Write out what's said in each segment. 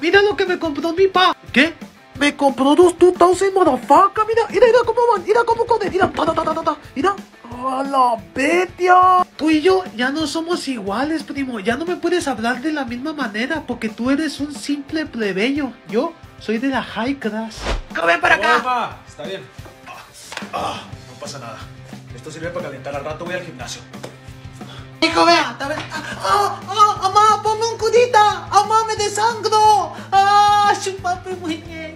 mira lo que me compró mi papá. ¿Qué? Me compró dos en motherfucker. Mira, mira, mira cómo van. Mira cómo corre. Mira, ta, ta, ta, ta, Mira. ¡A la bestia! Tú y yo ya no somos iguales, primo. Ya no me puedes hablar de la misma manera porque tú eres un simple plebeyo. Yo soy de la high class. ¡Come para acá! Opa, está bien. Ah, ah, no pasa nada. Esto sirve para calentar. Al rato voy al gimnasio. Hijo, vea, ah ah, ¡Ah! ¡Ah! ¡Amá! ¡Ponme un cudita! ¡Amá! ¡Me desangro! ¡Ah! ¡Chupame bien!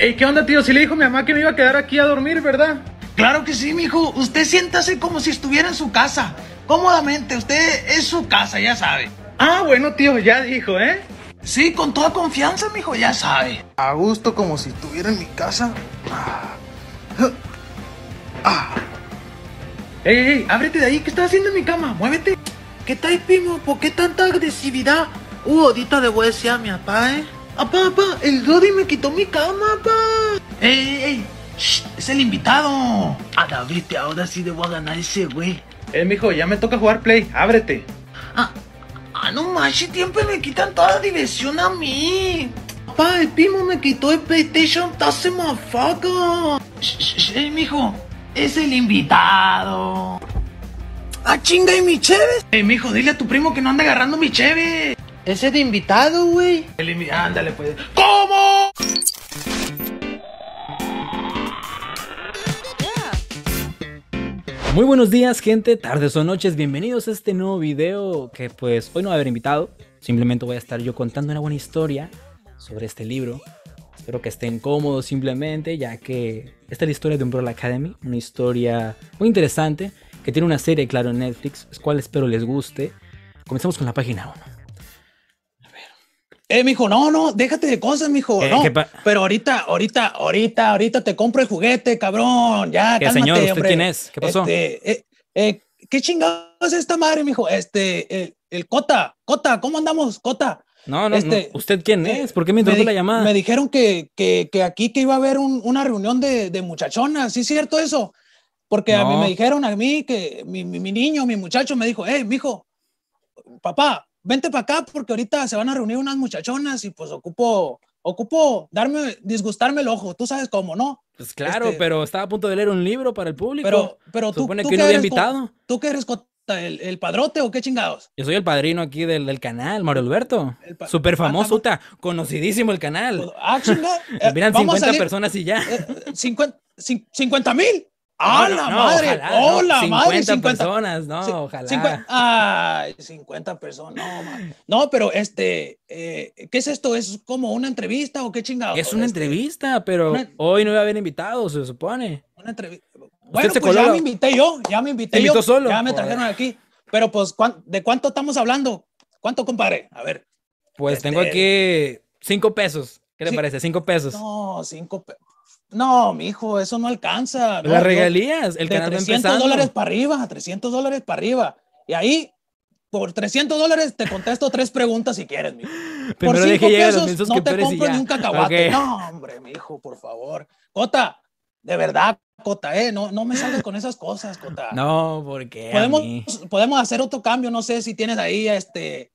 Ey, ¿qué onda, tío? Si le dijo a mi mamá que me iba a quedar aquí a dormir, ¿verdad? Claro que sí, mijo. Usted siéntase como si estuviera en su casa. Cómodamente, usted es su casa, ya sabe. Ah, bueno, tío, ya dijo, ¿eh? Sí, con toda confianza, mijo, ya sabe. A gusto como si estuviera en mi casa. Ah. Ah. ¡Ey, ey! ¡Ábrete de ahí! ¿Qué estás haciendo en mi cama? ¡Muévete! ¿Qué tal, Pimo? ¿Por qué tanta agresividad? Uh, ahorita le voy a mi papá, ¿eh? ¡Apá, apá! ¡El Dodi me quitó mi cama, papá! ¡Ey, ey, ey! ¡Shh! ¡Es el invitado! A ah, David, ahora sí debo ganar ese güey. Eh, mijo, ya me toca jugar Play. ¡Ábrete! ¡Ah! ¡Ah, no manches! Siempre me quitan toda la diversión a mí. Papá, el Pimo me quitó el PlayStation. ¡Tase, mafaca! ¡Shh, shh, shh! mijo! Es el invitado. ¡Ah, chinga, y mi cheve! Eh, mijo, dile a tu primo que no anda agarrando mi cheve. Ese de invitado, güey. El Ándale, pues. ¿Cómo? Muy buenos días, gente, tardes o noches, bienvenidos a este nuevo video que pues hoy no va a haber invitado, simplemente voy a estar yo contando una buena historia sobre este libro Espero que estén cómodos simplemente, ya que esta es la historia de Umbrella Academy, una historia muy interesante, que tiene una serie, claro, en Netflix, la cual espero les guste. Comenzamos con la página 1. Eh, mijo, no, no, déjate de cosas, mijo. Eh, no, pero ahorita, ahorita, ahorita, ahorita te compro el juguete, cabrón. Ya, ¿Qué, señor, ¿usted quién es? ¿Qué pasó? Este, eh, eh, ¿Qué chingados es esta madre, mijo? Este, el, el Cota, Cota, ¿cómo andamos, Cota? No, no, este, ¿Usted quién es? ¿Por qué me interrumpe la llamada? Me dijeron que, que, aquí que iba a haber una reunión de, muchachonas, ¿sí es cierto eso? Porque a mí me dijeron a mí que mi, niño, mi muchacho me dijo, hey, eh, mijo, papá, vente para acá porque ahorita se van a reunir unas muchachonas y pues ocupo, ocupo darme, disgustarme el ojo, tú sabes cómo, ¿no? Pues claro, este pero estaba a punto de leer un libro para el público. Pero, pero tú, tú que, eres invitado. Tú eres el, el, padrote o qué chingados? Yo soy el padrino aquí del, del canal, Mario Alberto. super famoso, ah, Conocidísimo el canal. Ah, chingados Miran, 50 eh, personas y ya. 50, eh, eh, mil. ¡Ah, oh, la madre! ¡Hola, madre! 50 personas, no, ojalá. 50, ay, 50 personas, no, No, pero este, ¿qué es esto? ¿Es como una entrevista o qué chingados? Es una este, entrevista, pero hoy no iba a haber invitados, se supone. Una entrevista. Bueno, pues ya me invité yo, ya me invité yo, ya me trajeron aquí. Pero pues, ¿de cuánto estamos hablando? ¿Cuánto, compadre? A ver. Pues tengo este, aquí cinco pesos. ¿Qué te parece? Cinco pesos. No, cinco pesos. No, mijo, eso no alcanza. Las regalías, el de a 300 dólares para arriba, 300 dólares para arriba. Y ahí, por 300 dólares, te contesto tres preguntas si quieres, mijo. por cinco pesos, no te compro ni un cacahuate. No, hombre, mijo, por favor. Cota, de verdad, Cota, eh, no, no me salgas con esas cosas, Cota. No, porque. Podemos, podemos hacer otro cambio, no sé si tienes ahí, este,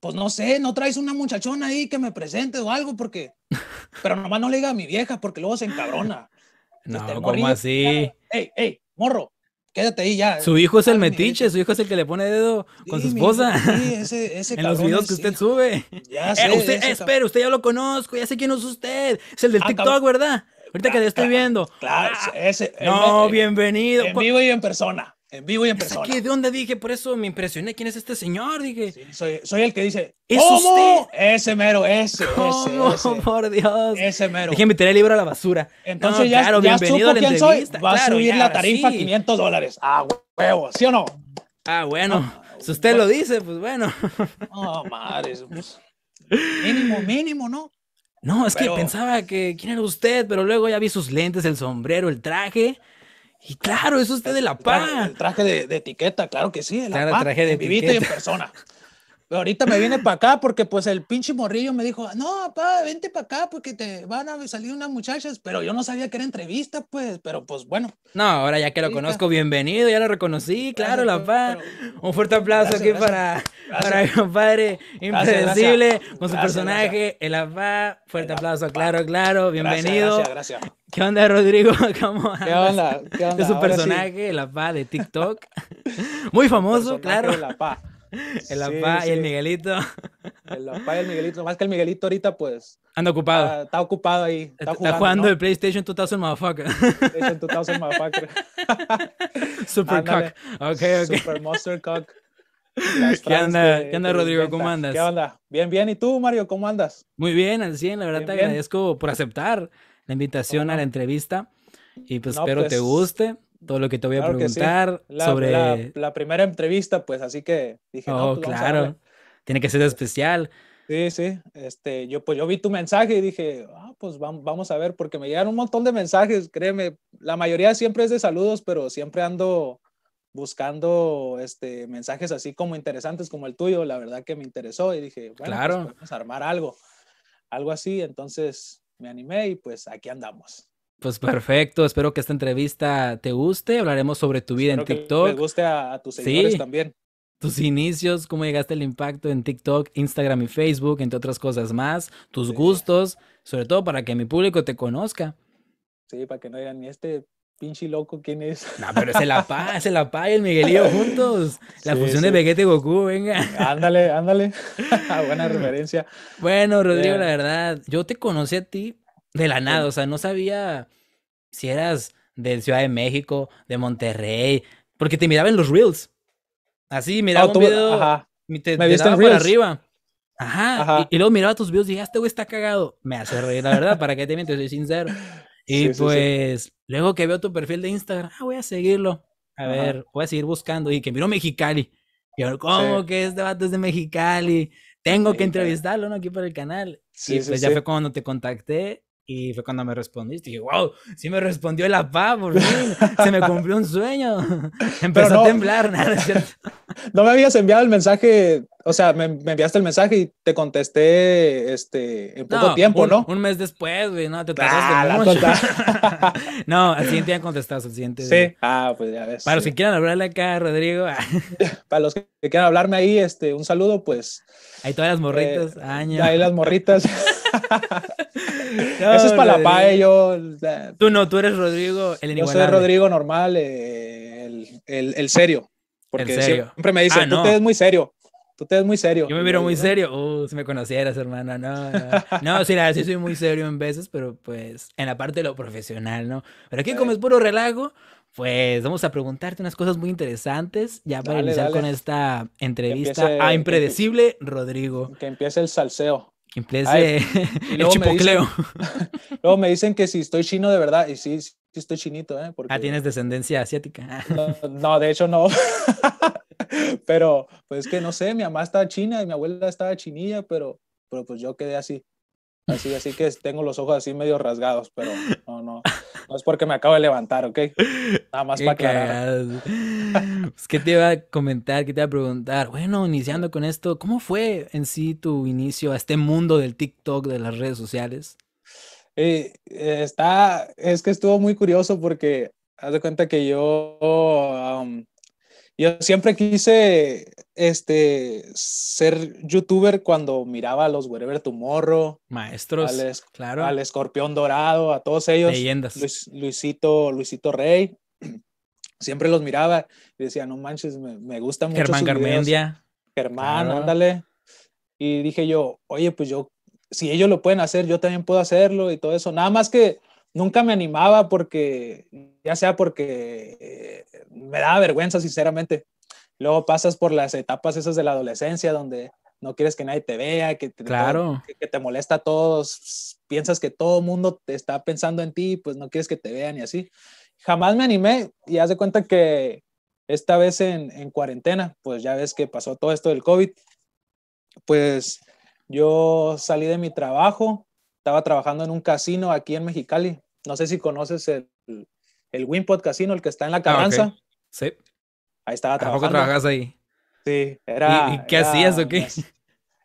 pues no sé, no traes una muchachona ahí que me presente o algo, porque. Pero nomás no le diga a mi vieja, porque luego se encabrona. No, ¿cómo así? Ey, ey, morro, quédate ahí ya. Su hijo es el metiche, su hijo es el que le pone dedo con su esposa. Sí, ese, ese En los videos que usted sube. Ya eh, sé. Espera, usted, ya lo conozco, ya sé quién es usted. Es el del ah, TikTok, ¿verdad? Ahorita que te estoy viendo. Claro, ah, ese. No, bienvenido. En vivo y en persona. En vivo y en persona. ¿De dónde dije? Por eso me impresioné. ¿Quién es este señor? Dije. soy, soy, el que dice. ¿Es ¿Cómo? Ese mero, ese. Ese, por Dios. Ese mero. Déjeme tirar el libro a la basura. Entonces ya, claro, ya bienvenido supo a quién soy. Va a subir la tarifa a 500 dólares. Ah, huevo, ¿sí o no? Ah, bueno. Ah, si usted lo dice, pues bueno. oh, madre. mínimo, mínimo, ¿no? No, es que pensaba que quién era usted, pero luego ya vi sus lentes, el sombrero, el traje. Y claro, es usted de La Paz. el traje de, etiqueta, claro que sí. la Paz. traje de Viviste en persona. ahorita me viene para acá porque pues el pinche morrillo me dijo, no, papá, vente para acá porque te van a salir unas muchachas, pero yo no sabía que era entrevista, pues, pero pues bueno. No, ahora ya que lo conozco, bienvenido, ya lo reconocí, claro, pues, la paz. Un fuerte aplauso aquí para, para mi compadre impredecible con su personaje, el apá. Fuerte aplauso, claro, claro, bienvenido. gracias. ¿Qué onda, Rodrigo? ¿Cómo andas? ¿Qué onda? ¿Qué onda? Es un personaje, el la de TikTok. Muy famoso, claro. la el papá y el Miguelito. El papá y el Miguelito. Más que el Miguelito ahorita, pues. Anda ocupado. Está, ocupado ahí. Está, está jugando, el PlayStation 2000 Motherfucker. PlayStation 2000 Motherfucker. Super Cock. Okay, okay. Super Monster Cock. ¿Qué anda, ¿Qué anda Rodrigo? ¿Cómo andas? ¿Qué onda? Bien, bien. ¿Y tú, Mario? ¿Cómo andas? Muy bien, al 100. La verdad te agradezco por aceptar la invitación a la entrevista. Y pues espero te pues, guste todo lo que te voy a preguntar. sobre la, primera entrevista, pues así que dije, no, oh, pues, claro, tiene que ser este, especial. Sí, sí, este, yo pues yo vi tu mensaje y dije, ah, pues vamos, a ver, porque me llegan un montón de mensajes, créeme, la mayoría siempre es de saludos, pero siempre ando buscando este, mensajes así como interesantes como el tuyo, la verdad que me interesó y dije, bueno, vamos pues, a armar algo, algo así, entonces me animé y pues aquí andamos. Pues perfecto, espero que esta entrevista te guste. Hablaremos sobre tu vida en TikTok. Que guste a, tus seguidores también. Tus inicios, cómo llegaste al impacto en TikTok, Instagram y Facebook, entre otras cosas más, tus gustos, sobre todo para que mi público te conozca. Sí, para que no digan, ni este pinche loco, ¿quién es? No, pero es el APA, es el y el Miguelío juntos. La fusión de Vegeta y Goku, venga. Ándale, ándale. Buena referencia. Bueno, Rodrigo, la verdad, yo te conocí a ti de la nada, o sea, no sabía si eras de Ciudad de México, de Monterrey, porque te miraba en los reels. Así, miraba oh, un video, te, Me viste arriba. Ajá, Y, luego miraba tus videos y dije, ah, este güey está cagado. Me hace reír, la verdad, para qué te mientes? soy sincero. Y pues, luego que veo tu perfil de Instagram, ah, voy a seguirlo. A ver, voy a seguir buscando. Y que miro Mexicali. Y como ¿cómo que este vato es de Mexicali? Tengo que entrevistarlo, ¿no? Aquí para el canal. y pues ya fue cuando te contacté y fue cuando me respondiste. dije, wow, sí me respondió el pa por fin. Se me cumplió un sueño. Empezó a temblar, No me habías enviado el mensaje, o sea, me, enviaste el mensaje y te contesté este, en poco tiempo, ¿no? Un mes después, güey, no, te ah, pasaste mucho. no, al siguiente día contestaste, siguiente Sí, ah, pues ya ves. Para los que quieran hablarle acá, Rodrigo. Para los que quieran hablarme ahí, este, un saludo, pues. Ahí todas las morritas, eh, Ahí las morritas. Eso es para la Tú no, tú eres Rodrigo, el Yo soy Rodrigo normal, eh, el, serio. Porque siempre me dicen, ah, tú te ves muy serio. Tú te ves muy serio. Yo me miro muy serio. Uh, si me conocieras, hermana. No, no. sí, sí soy muy serio en veces, pero pues en la parte de lo profesional, ¿no? Pero aquí, como eh. es puro relajo, pues vamos a preguntarte unas cosas muy interesantes ya para iniciar con esta entrevista a Impredecible Rodrigo. Que empiece el salseo. Inglés el luego me dicen que si estoy chino de verdad, y sí, sí estoy chinito, ¿eh? Ah, tienes descendencia asiática. no, de hecho no. pero pues que no sé, mi mamá estaba china y mi abuela estaba chinilla, pero, pero pues yo quedé así. Así, así que tengo los ojos así medio rasgados, pero no, no, no es porque me acabo de levantar, ¿ok? Nada más para aclarar. Pues, ¿Qué te iba a comentar? ¿Qué te iba a preguntar? Bueno, iniciando con esto, ¿cómo fue en sí tu inicio a este mundo del TikTok, de las redes sociales? Eh, está, es que estuvo muy curioso porque haz de cuenta que yo yo siempre quise este, ser youtuber cuando miraba a los Wherever Tomorrow. Maestros, al Escorpión Dorado, a todos ellos. Luisito, Luisito Rey. Siempre los miraba y decía, no manches, me, me gusta mucho Germán Garmendia. Germán, ándale. Y dije yo, oye, pues yo, si ellos lo pueden hacer, yo también puedo hacerlo y todo eso. Nada más que nunca me animaba porque, ya sea porque eh, me daba vergüenza, sinceramente. Luego pasas por las etapas esas de la adolescencia donde no quieres que nadie te vea, que te, claro. que, te molesta a todos, piensas que todo el mundo te está pensando en ti, pues no quieres que te vean y así. Jamás me animé y haz de cuenta que esta vez en, en cuarentena, pues ya ves que pasó todo esto del COVID, pues yo salí de mi trabajo, estaba trabajando en un casino aquí en Mexicali, no sé si conoces el, el Casino, el que está en la ah, cabanza. Sí. Ahí estaba trabajando. ¿A trabajas ahí? Sí, era. ¿Y, qué hacías o qué?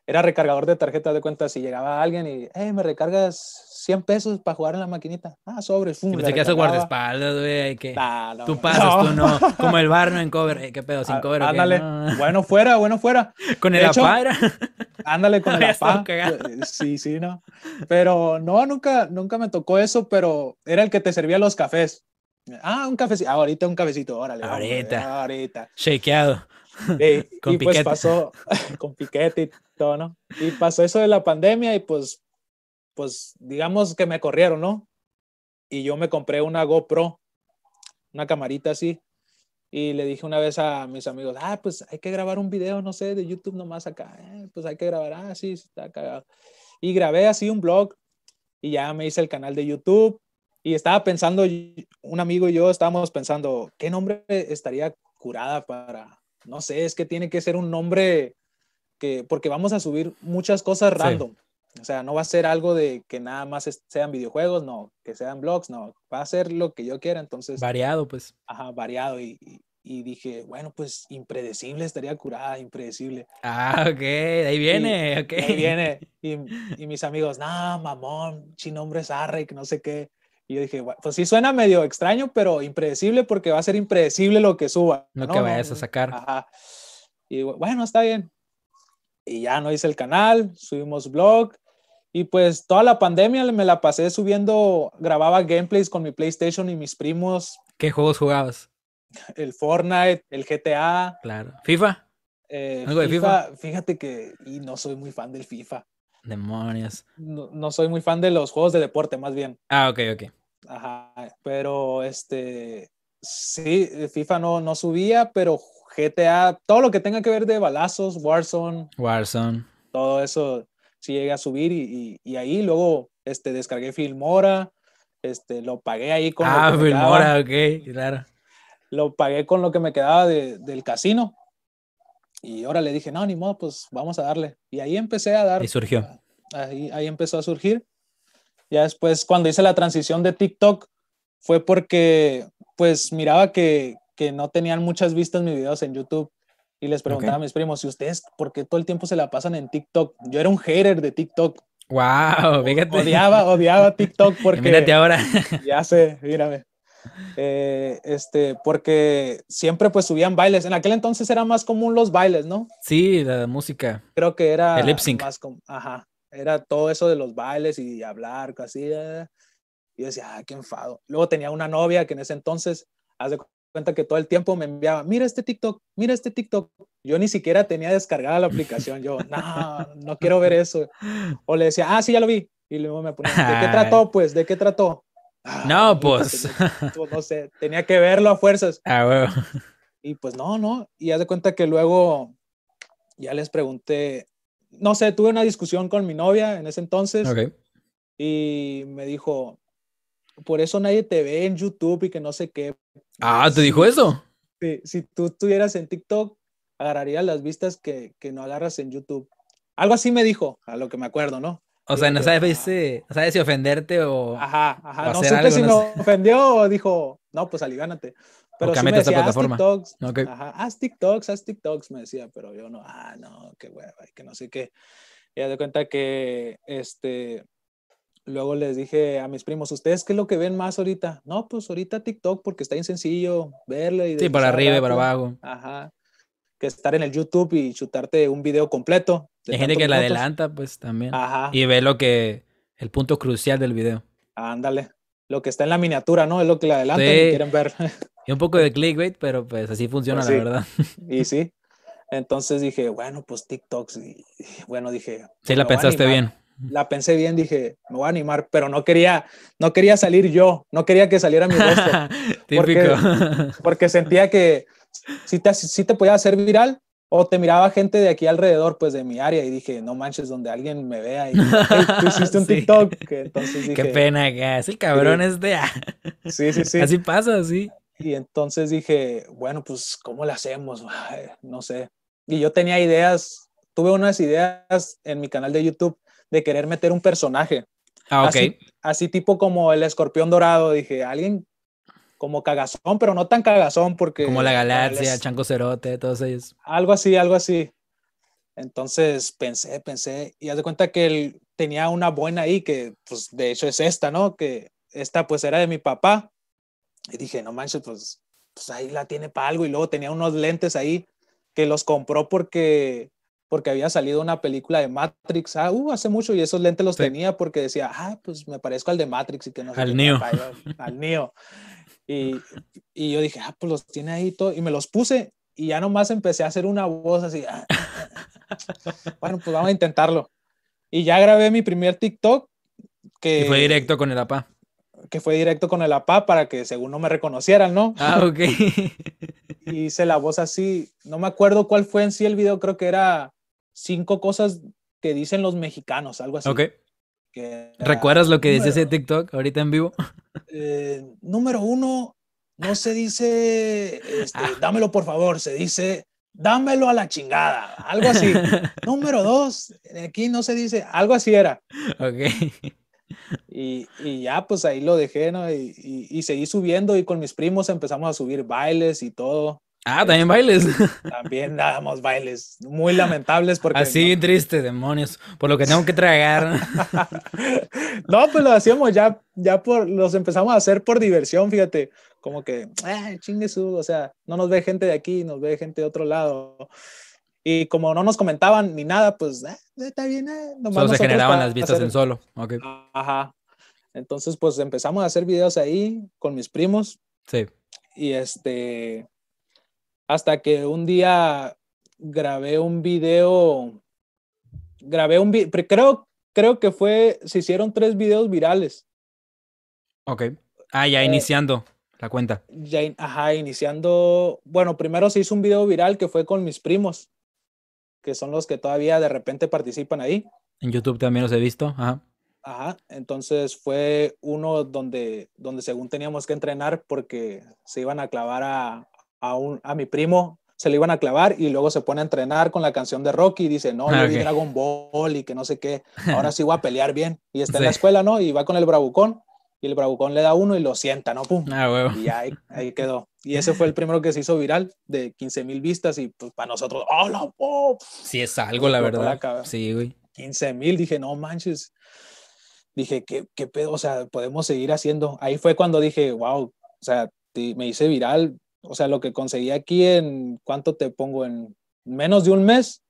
Era recargador de tarjetas de cuentas. Si llegaba alguien y, Eh, ¿me recargas 100 pesos para jugar en la maquinita. Ah, sobre. Fum, te que hacer guardaespaldas, güey. Que... no, tú pasas, tú no. Como el no en cover. Eh, ¿Qué pedo? Sin ah, cover. ándale. Bueno, fuera, bueno, fuera. Con el hecho, era? Ándale con el apá. Eh, sí, sí, no. Pero no, nunca, nunca me tocó eso, pero era el que te servía los cafés. Ah, un cafecito. Ah, ahorita un cafecito. Órale. Ahorita. ahorita. Shakeado. y pues pasó con piquete y todo, ¿no? Y pasó eso de la pandemia y pues pues digamos que me corrieron, ¿no? Y yo me compré una GoPro, una camarita así, y le dije una vez a mis amigos, ah, pues hay que grabar un video, no sé, de YouTube nomás acá, eh, pues hay que grabar, ah, sí, está cagado. Y grabé así un blog y ya me hice el canal de YouTube y estaba pensando, un amigo y yo estábamos pensando, ¿qué nombre estaría curada para, no sé, es que tiene que ser un nombre que, porque vamos a subir muchas cosas random. O sea, no va a ser algo de que nada más sean videojuegos, no, que sean blogs, no, va a ser lo que yo quiera, entonces. Variado, pues. Ajá, variado. Y, dije, bueno, pues impredecible estaría curada, impredecible. Ah, ok, ahí viene, y, ok. viene. Y, mis amigos, no mamón, chinombre es Arrek, no sé qué. Y yo dije, pues sí suena medio extraño, pero impredecible porque va a ser impredecible lo que suba. Lo ¿no? que vayas a sacar. Ajá. Y bueno, está bien y ya no hice el canal, subimos blog y pues toda la pandemia me la pasé subiendo, grababa gameplays con mi PlayStation y mis primos. ¿Qué juegos jugabas? El Fortnite, el GTA. Claro. ¿FIFA? Eh, ¿Algo Fíjate que y no soy muy fan del FIFA. Demonios. No, soy muy fan de los juegos de deporte, más bien. Ah, ok, ok. Ajá, pero este, sí, FIFA no, no subía, pero GTA, todo lo que tenga que ver de balazos, Warzone. Warzone. Todo eso sí llegué a subir y, y, ahí luego este, descargué Filmora, este, lo pagué ahí con... Ah, Filmora, ok, claro. Lo pagué con lo que me quedaba del casino. Y ahora le dije, no, ni modo, pues vamos a darle. Y ahí empecé a dar. Y surgió. Ahí, ahí empezó a surgir. Ya después, cuando hice la transición de TikTok, fue porque pues miraba que, que no tenían muchas vistas mis videos en YouTube y les preguntaba a mis primos, ¿y ustedes por qué todo el tiempo se la pasan en TikTok? Yo era un hater de TikTok. Wow, fíjate. Odiaba, odiaba TikTok porque... Mírate ahora. ya sé, mírame. Eh, este, porque siempre pues subían bailes. En aquel entonces era más común los bailes, ¿no? Sí, la música. Creo que era... El lip Ajá, era todo eso de los bailes y hablar, casi. Eh. Y decía, ah, qué enfado. Luego tenía una novia que en ese entonces, hace cuenta que todo el tiempo me enviaba, mira este TikTok, mira este TikTok. Yo ni siquiera tenía descargada la aplicación. Yo, no, no quiero ver eso. O le decía, ah, sí, ya lo vi. Y luego me ponía, ¿de qué trató? Pues, ¿de qué trató? Ah, no, pues, pues. pues. No sé, tenía que verlo a fuerzas. Ah, bueno. Y pues no, no. Y haz de cuenta que luego ya les pregunté, no sé, tuve una discusión con mi novia en ese entonces. Okay. Y me dijo, por eso nadie te ve en YouTube y que no sé qué. Ah, ¿te dijo eso? Si, si tú estuvieras en TikTok, agarrarías las vistas que, que, no agarras en YouTube. Algo así me dijo, a lo que me acuerdo, ¿no? O sea, no sabes, si, sabes si ofenderte o. Ajá, ajá. no sé si no... ofendió o dijo, no, pues aligánate. Pero sí me decía, haz TikToks, ajá, haz TikToks, haz TikToks, me decía, pero yo no, ah, no, qué hueva, que no sé qué. Y de cuenta que, este, luego les dije a mis primos, ¿ustedes qué es lo que ven más ahorita? No, pues ahorita TikTok porque está bien sencillo verlo. Y sí, para arriba y para abajo. Ajá. Que estar en el YouTube y chutarte un video completo. Hay gente que la adelanta, pues también. Ajá. Y ve lo que, el punto crucial del video. Ándale. Lo que está en la miniatura, ¿no? Es lo que le adelantan y quieren ver. y un poco de clickbait, pero pues así funciona, pues la verdad. y sí. Entonces dije, bueno, pues TikTok. Y, bueno, dije. Sí, la pensaste bien la pensé bien, dije, me voy a animar, pero no quería, no quería salir yo, no quería que saliera mi rostro. porque, porque, sentía que si te, si te podía hacer viral o te miraba gente de aquí alrededor, pues de mi área, y dije, no manches, donde alguien me vea y hiciste un TikTok. Qué pena, que así ah, cabrón de... Este, ah". sí, sí, sí. Así pasa, sí. Y entonces dije, bueno, pues, ¿cómo lo hacemos? No sé. Y yo tenía ideas, tuve unas ideas en mi canal de YouTube de querer meter un personaje. Ah, ok. Así, tipo como el escorpión dorado, dije, alguien como cagazón, pero no tan cagazón porque... Como la galaxia, Chanco Cerote, todos ellos. Algo así, algo así. Entonces pensé, pensé, y haz de cuenta que él tenía una buena ahí, que pues de hecho es esta, ¿no? Que esta pues era de mi papá. Y dije, no manches, pues, pues ahí la tiene para algo. Y luego tenía unos lentes ahí que los compró porque porque había salido una película de Matrix ah, uh, hace mucho y esos lentes los tenía porque decía, ah, pues me parezco al de Matrix y que no Al Neo. al Y, y, yo dije, ah, pues los tiene ahí todo. Y me los puse y ya nomás empecé a hacer una voz así. Ah, bueno, pues vamos a intentarlo. Y ya grabé mi primer TikTok. Que fue directo con el APA. Que fue directo con el APA para que según no me reconocieran, ¿no? Ah, ok. y hice la voz así. No me acuerdo cuál fue en sí el video, creo que era cinco cosas que dicen los mexicanos, algo así. ¿Recuerdas lo que número, dice ese TikTok ahorita en vivo? Eh, número uno, no se dice, este, ah. dámelo por favor, se dice, dámelo a la chingada, algo así. número dos, eh, aquí no se dice, algo así era. Y, ya, pues ahí lo dejé, ¿no? y, y seguí subiendo y con mis primos empezamos a subir bailes y todo. Ah, también bailes. También dábamos bailes muy lamentables porque... Así triste, demonios, por lo que tengo que tragar. no, pues lo hacíamos ya, ya por, los empezamos a hacer por diversión, fíjate, como que, ah, o sea, no nos ve gente de aquí, nos ve gente de otro lado. Y como no nos comentaban ni nada, pues, ah, está bien, ah, Solo se generaban las vistas en solo, Ajá. Entonces, pues empezamos a hacer videos ahí con mis primos. Sí. Y este hasta que un día grabé un video, grabé un video, creo, creo que fue, se hicieron tres videos virales. Ok. Ah, ya eh, iniciando la cuenta. ajá, iniciando, bueno, primero se hizo un video viral que fue con mis primos, que son los que todavía de repente participan ahí. En YouTube también los he visto, ajá. Ajá, entonces fue uno donde, donde según teníamos que entrenar porque se iban a clavar a, a, a mi primo se le iban a clavar y luego se pone a entrenar con la canción de Rocky y dice, no, yo di ah, Dragon Ball y que no sé qué, ahora sí voy a pelear bien. Y está en la escuela, ¿no? Y va con el bravucón y el bravucón le da uno y lo sienta, ¿no? Pum. Ah, y ahí, quedó. Y ese fue el primero que se hizo viral de 15 mil vistas y pues para nosotros, ¡hola! no oh! Sí, es algo, la verdad. sí, güey. 15 mil, dije, no manches. Dije, ¿qué, ¿qué pedo? O sea, podemos seguir haciendo. Ahí fue cuando dije, wow, o sea, me hice viral, o sea, lo que conseguí aquí en cuánto te pongo en menos de un mes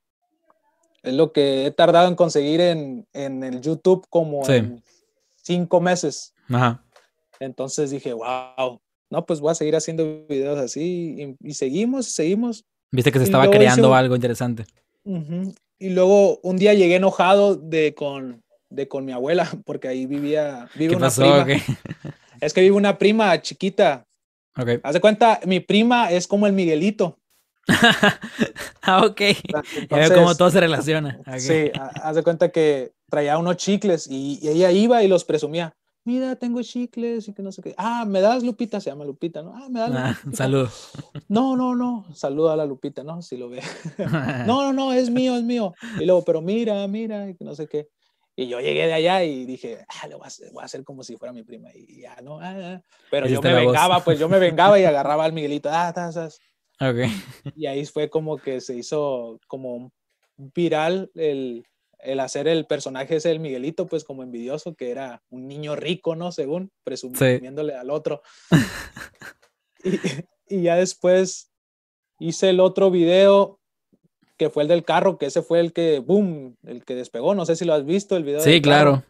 es lo que he tardado en conseguir en, en el YouTube como en cinco meses. Ajá. Entonces dije, wow, no, pues voy a seguir haciendo videos así y, seguimos, seguimos. Viste que se estaba creando algo interesante. Y luego un día llegué enojado de con, de con mi abuela, porque ahí vivía, vive una prima. Es que vive una prima chiquita Okay. Haz de cuenta, mi prima es como el Miguelito. ah, ok. veo cómo todo se relaciona. Sí, haz de cuenta que traía unos chicles y, ella iba y los presumía. Mira, tengo chicles y que no sé qué. Ah, ¿me das Lupita? Se llama Lupita, ¿no? Ah, ¿me das ah, Lupita? saludo. No, no, no. Saluda a la Lupita, ¿no? Si lo ve. no, no, no, es mío, es mío. Y luego, pero mira, mira, y que no sé qué. Y yo llegué de allá y dije, ah, lo voy a, hacer, como si fuera mi prima. Y ya no, ah, ah. pero yo me vengaba, pues yo me vengaba y agarraba al Miguelito. Ah, Y ahí fue como que se hizo como viral el, hacer el personaje ese del Miguelito, pues como envidioso, que era un niño rico, ¿no? Según presumiéndole al otro. y ya después hice el otro video que fue el del carro, que ese fue el que, boom, el que despegó. No sé si lo has visto el video. Sí, claro.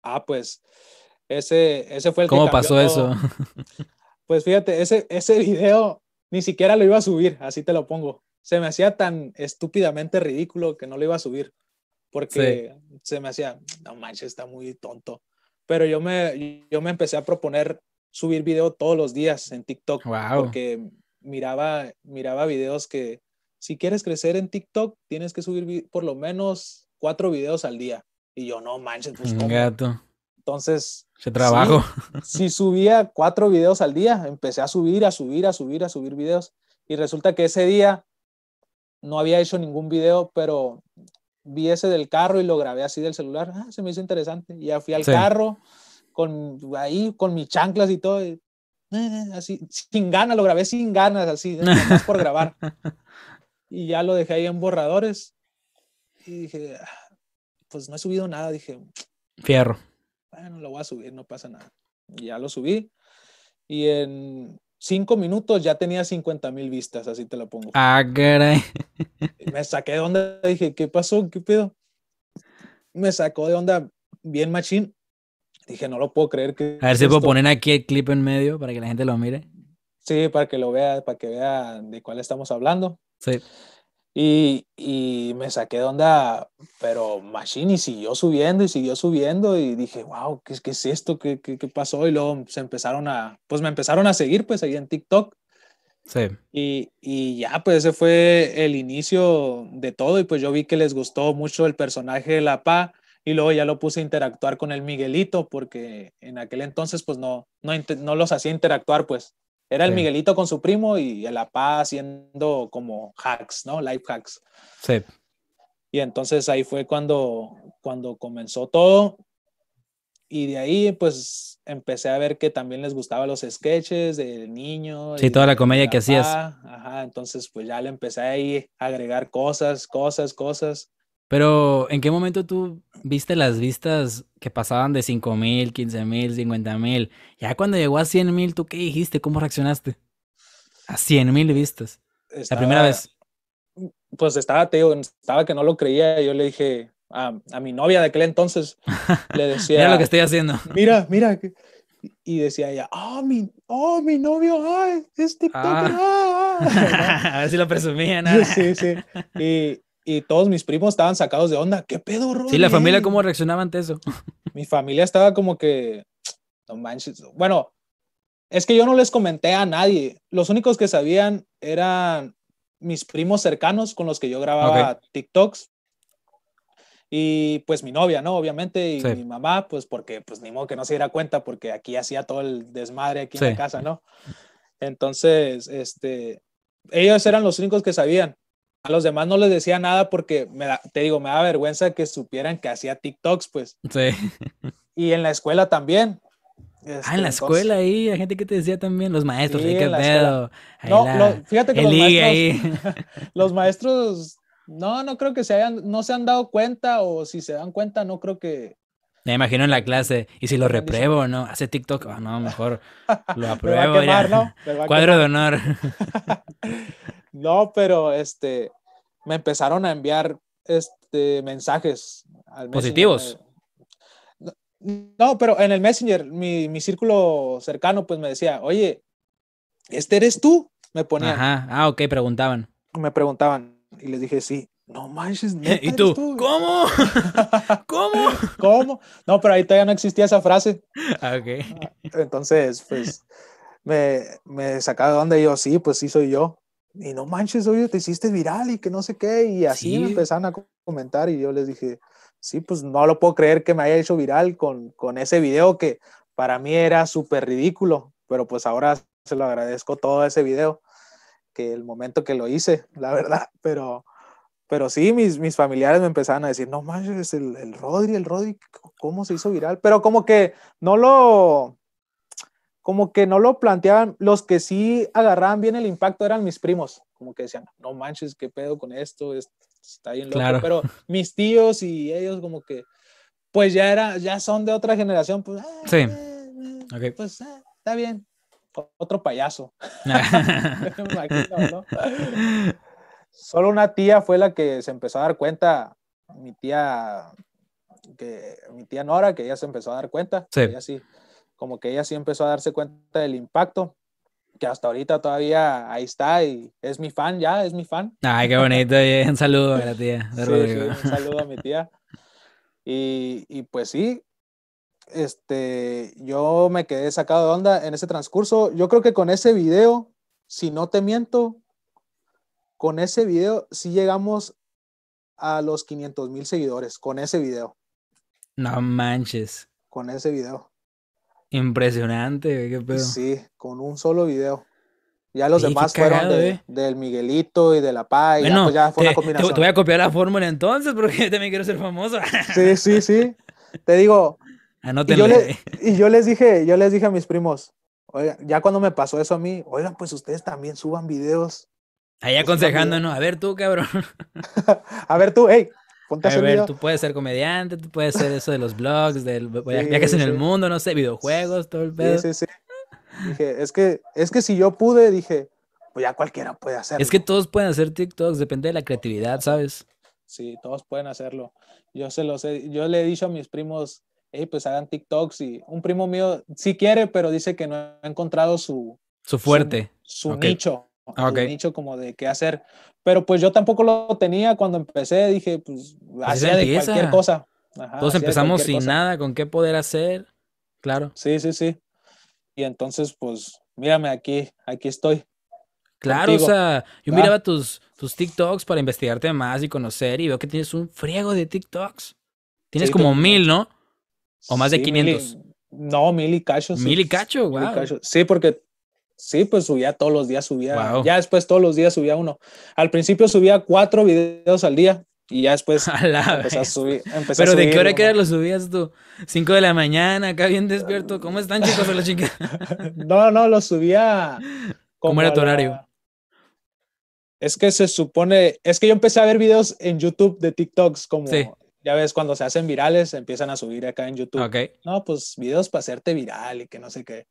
Ah, pues ese, ese fue el ¿Cómo pasó eso? Pues fíjate, ese, ese video ni siquiera lo iba a subir, así te lo pongo. Se me hacía tan estúpidamente ridículo que no lo iba a subir, porque se me hacía, no manches, está muy tonto. Pero yo me, yo me empecé a proponer subir video todos los días en TikTok, porque miraba, miraba videos que, si quieres crecer en TikTok, tienes que subir por lo menos cuatro videos al día. Y yo, no manches, pues ¿cómo? Gato. Entonces. Se trabajo. si subía cuatro videos al día, empecé a subir, a subir, a subir, a subir videos. Y resulta que ese día no había hecho ningún video, pero vi ese del carro y lo grabé así del celular. Ah, se me hizo interesante. Y ya fui al carro, con, ahí con mis chanclas y todo. Eh, así, sin ganas, lo grabé sin ganas, así, más por grabar. y ya lo dejé ahí en borradores. Y dije, pues no he subido nada. Dije, fierro. Bueno, lo voy a subir, no pasa nada. Y ya lo subí. Y en cinco minutos ya tenía 50 mil vistas, así te lo pongo. Ah, caray. Me saqué de onda. Dije, ¿qué pasó? ¿Qué pedo? Me sacó de onda bien machín. Dije, no lo puedo creer que... A ver si puedo poner aquí el clip en medio para que la gente lo mire. Sí, para que lo vea, para que vea de cuál estamos hablando. Sí. Y, me saqué de onda, pero Machine y siguió subiendo y siguió subiendo y dije, wow, ¿qué, es esto? ¿Qué, ¿Qué, pasó? Y luego se empezaron a, pues me empezaron a seguir, pues ahí en TikTok. Sí. Y, ya, pues ese fue el inicio de todo y pues yo vi que les gustó mucho el personaje de La Pa y luego ya lo puse a interactuar con el Miguelito porque en aquel entonces pues no, no los hacía interactuar, pues era el Miguelito con su primo y la paz haciendo como hacks, ¿no? Life hacks. Sí. Y entonces ahí fue cuando, cuando comenzó todo. Y de ahí, pues, empecé a ver que también les gustaban los sketches del niño. Sí, toda la comedia que hacías. Ajá, entonces, pues ya le empecé ahí a agregar cosas, cosas, cosas. Pero, ¿en qué momento tú viste las vistas que pasaban de 5 mil, 15 mil, 50 mil? Ya cuando llegó a 100 mil, ¿tú qué dijiste? ¿Cómo reaccionaste? A 100 mil vistas. la primera vez. Pues estaba, teo estaba que no lo creía. Yo le dije a, mi novia de aquel entonces, le decía... mira lo que estoy haciendo. Mira, mira. Y decía ella, oh, mi, oh, mi novio, ay, ah, es TikTok. a ver si lo presumían. ¿no? Sí, sí. Y, y todos mis primos estaban sacados de onda. ¿Qué pedo, y Sí, la familia, ¿cómo reaccionaba ante eso? Mi familia estaba como que, no Bueno, es que yo no les comenté a nadie. Los únicos que sabían eran mis primos cercanos con los que yo grababa TikToks. Y pues mi novia, ¿no? Obviamente, y mi mamá, pues porque, pues ni modo que no se diera cuenta, porque aquí hacía todo el desmadre aquí en la casa, ¿no? Entonces, este, ellos eran los únicos que sabían a los demás no les decía nada porque, me te digo, me da vergüenza que supieran que hacía TikToks, pues. Sí. Y en la escuela también. ah, este, en la escuela ahí, la gente que te decía también, los maestros, qué pedo. No, fíjate que los maestros, los maestros, no, no creo que se hayan, no se han dado cuenta o si se dan cuenta, no creo que. Me imagino en la clase, y si lo repruebo, ¿no? Hace TikTok, oh, no, mejor lo apruebo. Cuadro de honor. No, pero este, me empezaron a enviar este, mensajes. ¿Positivos? No, pero en el Messenger, mi, círculo cercano, pues me decía, oye, ¿este eres tú? Me ponían. Ajá, ah, ok, preguntaban. Me preguntaban y les dije, sí. No manches, ¿Y tú? ¿Cómo? ¿Cómo? ¿Cómo? No, pero ahí todavía no existía esa frase. Ah, ok. Entonces, pues, me, me sacaba de donde yo, sí, pues sí soy yo y no manches, oye, te hiciste viral y que no sé qué, y así me empezaron a comentar y yo les dije, sí, pues no lo puedo creer que me haya hecho viral con, con ese video que para mí era súper ridículo, pero pues ahora se lo agradezco todo ese video, que el momento que lo hice, la verdad, pero, pero sí, mis, mis familiares me empezaron a decir, no manches, el, el Rodri, el Rodri, ¿cómo se hizo viral? Pero como que no lo, como que no lo planteaban, los que sí agarraban bien el impacto eran mis primos, como que decían, no manches, qué pedo con esto, está bien loco, claro. pero mis tíos y ellos como que, pues ya era, ya son de otra generación, pues, ah, sí. Eh, eh, pues ah, está bien, otro payaso. Solo una tía fue la que se empezó a dar cuenta, mi tía, que mi tía Nora, que ella se empezó a dar cuenta, sí como que ella sí empezó a darse cuenta del impacto, que hasta ahorita todavía ahí está y es mi fan ya, es mi fan. Ay, qué bonito, un saludo a la tía. saludo a mi tía. Y, y, pues sí, este, yo me quedé sacado de onda en ese transcurso. Yo creo que con ese video, si no te miento, con ese video sí llegamos a los 500 mil seguidores, con ese video. No manches. Con ese video. Impresionante, qué pedo. Sí, con un solo video. Ya los demás fueron eh. del Miguelito y de la paz pues, ya, fue te, una combinación. Te, voy a copiar la fórmula entonces, porque también quiero ser famoso. Sí, sí, sí. Te digo. Ah, y yo, yo, les dije, yo les dije a mis primos, ya cuando me pasó eso a mí, oigan, pues ustedes también suban videos. Ahí pues, aconsejándonos, a ver tú, cabrón. a ver tú, hey, a, ver, tú puedes ser comediante, tú puedes ser eso de los blogs, del que viajes en el mundo, no sé, videojuegos, todo el pedo. Sí, sí, sí. Dije, es que, es que si yo pude, dije, pues ya cualquiera puede hacerlo. Es que todos pueden hacer TikToks, depende de la creatividad, ¿sabes? Sí, todos pueden hacerlo. Yo se lo sé, yo le he dicho a mis primos, hey, pues hagan TikToks y un primo mío sí quiere, pero dice que no ha encontrado su... Su fuerte. Su, nicho. Ah, okay. nicho como de qué hacer. Pero pues yo tampoco lo tenía cuando empecé, dije, pues, hacía de cualquier cosa. Todos empezamos sin nada, con qué poder hacer, claro. Sí, sí, sí. Y entonces, pues, mírame aquí, aquí estoy. Claro, o sea, yo miraba tus, tus TikToks para investigarte más y conocer y veo que tienes un friego de TikToks. Tienes como mil, ¿no? O más de 500. no, mil y cacho. Mil y cacho, wow. Mil y cacho. Sí, porque Sí, pues subía todos los días, subía. Ya después todos los días subía uno. Al principio subía cuatro videos al día y ya después a a subir. Pero ¿de qué hora que lo subías tú? ¿Cinco de la mañana, acá bien despierto? ¿Cómo están chicos o las chicas? no, no, lo subía. ¿Cómo era tu horario? Es que se supone, es que yo empecé a ver videos en YouTube de TikToks como ya ves, cuando se hacen virales, empiezan a subir acá en YouTube. No, pues videos para hacerte viral y que no sé qué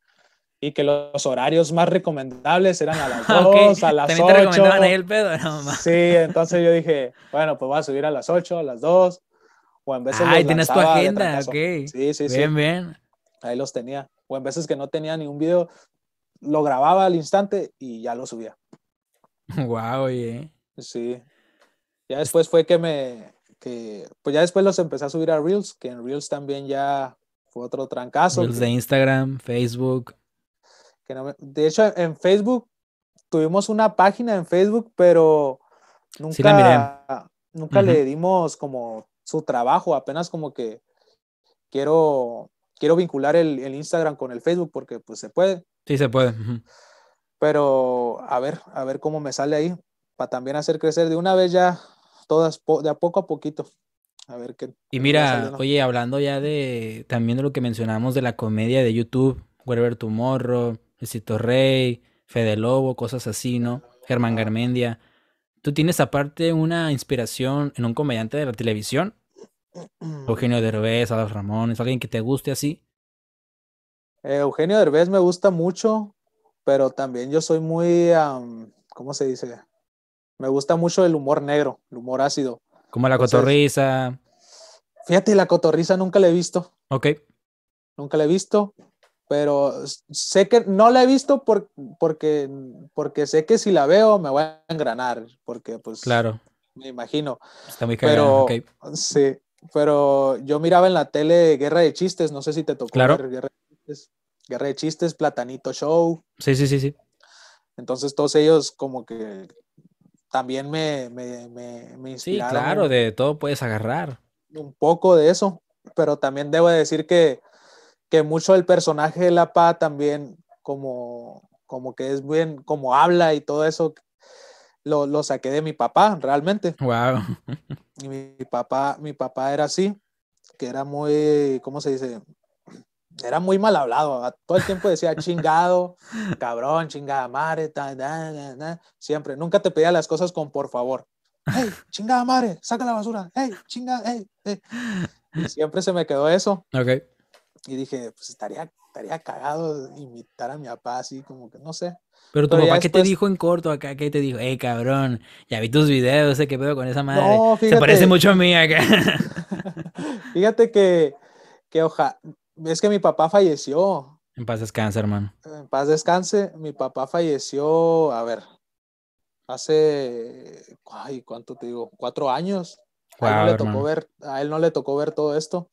y que los horarios más recomendables eran a las 2, ah, a las ¿También recomendaban ahí el pedo? sí, entonces yo dije, bueno, pues voy a subir a las 8, a las 2, o en tienes tu agenda, ok. Sí, sí, sí. Bien, bien. Ahí los tenía. O en veces que no tenía ningún video, lo grababa al instante y ya lo subía. Wow, oye. Sí. Ya después fue que me, que, pues ya después los empecé a subir a Reels, que en Reels también ya fue otro trancazo. Reels de Instagram, Facebook. De hecho, en Facebook tuvimos una página en Facebook, pero nunca, nunca le dimos como su trabajo, apenas como que quiero, quiero vincular el, Instagram con el Facebook porque pues se puede. Sí, se puede. Pero a ver, a ver cómo me sale ahí, para también hacer crecer de una vez ya todas, de a poco a poquito. A ver qué. Y mira, oye, hablando ya de también de lo que mencionamos de la comedia de YouTube, Whatever Tomorrow, Cito Rey, Fede Lobo, cosas así, ¿no? Germán Garmendia. ¿Tú tienes aparte una inspiración en un comediante de la televisión? Eugenio Derbez, Ramón. Ramones, alguien que te guste así. Eh, Eugenio Derbez me gusta mucho, pero también yo soy muy, ¿cómo se dice? Me gusta mucho el humor negro, el humor ácido. Como la cotorrisa. cotorriza. Fíjate, la cotorriza nunca la he visto. Ok. Nunca la he visto pero sé que no la he visto por, porque, porque sé que si la veo me voy a engranar, porque pues claro. me imagino. Está muy pero, Sí, pero yo miraba en la tele Guerra de Chistes, no sé si te tocó ver Guerra de Chistes, Platanito Show. Sí, sí, sí, sí. Entonces todos ellos como que también me, me, me, me inspiraron. Sí, claro, de todo puedes agarrar. Un poco de eso, pero también debo decir que que mucho el personaje de La Pa también, como, como que es bien, como habla y todo eso, lo, saqué de mi papá, realmente. Wow. mi, papá, mi papá era así, que era muy, ¿cómo se dice? Era muy mal hablado, todo el tiempo decía chingado, cabrón, chingada madre, siempre, nunca te pedía las cosas con por favor. ¡Hey, chingada madre! ¡Saca la basura! ¡Hey, chingada! ¡Hey! siempre se me quedó eso. Okay. Y dije, pues estaría, estaría cagado imitar a mi papá así, como que no sé. Pero tu papá, ¿qué te dijo en corto acá? ¿Qué te dijo? Ey, cabrón, ya vi tus videos, eh, ¿qué pedo con esa madre? No, fíjate, Se parece mucho a mí acá. fíjate que, que oja, es que mi papá falleció. En paz descanse, hermano. En paz descanse, mi papá falleció, a ver, hace, ay, ¿cuánto te digo? Cuatro años. ver, a él no le tocó ver todo esto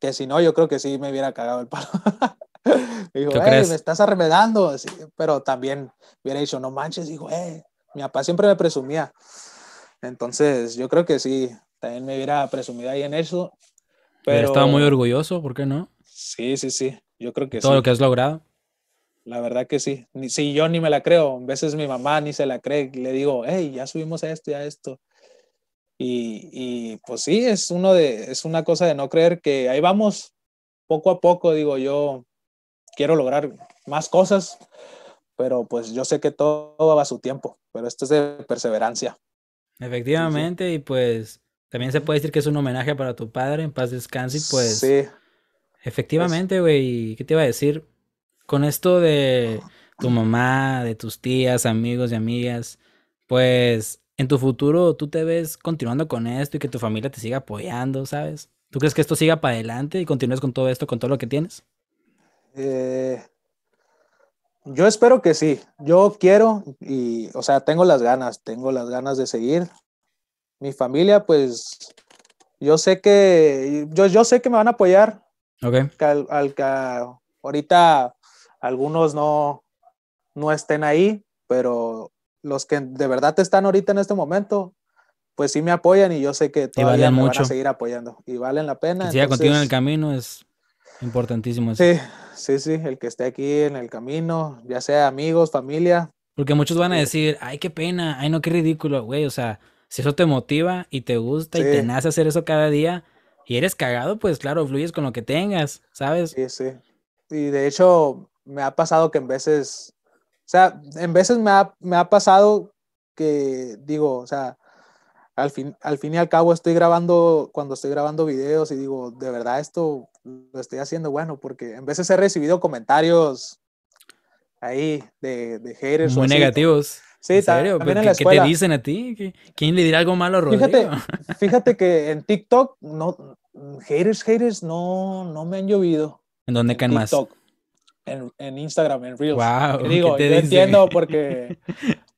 que si no, yo creo que sí me hubiera cagado el palo. dijo, hey, me estás arremedando, pero también hubiera dicho, no manches, dijo, eh mi papá siempre me presumía. Entonces, yo creo que sí, también me hubiera presumido ahí en eso. Pero estaba muy orgulloso, ¿por qué no? Sí, sí, sí, yo creo que Todo lo que has logrado. La verdad que sí. sí, yo ni me la creo. A veces mi mamá ni se la cree. Le digo, hey, ya subimos a esto y a esto. Y, pues sí, es, uno de, es una cosa de no creer que ahí vamos poco a poco, digo yo, quiero lograr más cosas, pero pues yo sé que todo va a su tiempo, pero esto es de perseverancia. Efectivamente, y pues también se puede decir que es un homenaje para tu padre, en paz descanse, y pues... Sí. Efectivamente, güey, ¿qué te iba a decir? Con esto de tu mamá, de tus tías, amigos y amigas, pues en tu futuro tú te ves continuando con esto y que tu familia te siga apoyando, ¿sabes? ¿Tú crees que esto siga para adelante y continúes con todo esto, con todo lo que tienes? Eh, yo espero que sí. Yo quiero y, o sea, tengo las ganas, tengo las ganas de seguir. Mi familia, pues, yo sé que, yo, yo sé que me van a apoyar. Ok. al, ahorita algunos no, no estén ahí, pero los que de verdad están ahorita en este momento, pues sí me apoyan y yo sé que todavía van a seguir apoyando y valen la pena. Si siga entonces... el camino es importantísimo. Sí, sí, sí, el que esté aquí en el camino, ya sea amigos, familia. Porque muchos van a decir, ay, qué pena, ay, no, qué ridículo, güey, o sea, si eso te motiva y te gusta y te nace hacer eso cada día y eres cagado, pues claro, fluyes con lo que tengas, ¿sabes? Sí, sí. Y de hecho, me ha pasado que en veces o sea, en veces me ha, me ha pasado que digo, o sea, al fin, al fin y al cabo estoy grabando, cuando estoy grabando videos y digo, de verdad esto lo estoy haciendo bueno, porque en veces he recibido comentarios ahí de, de haters. Muy negativos. Sí, ¿En serio? ¿Qué te dicen a ti? ¿Quién le dirá algo malo a Rodrigo? Fíjate, fíjate que en TikTok, no, haters, haters, no, no me han llovido. ¿En dónde en caen TikTok. más? en, en Instagram, en Reels. digo, yo entiendo porque,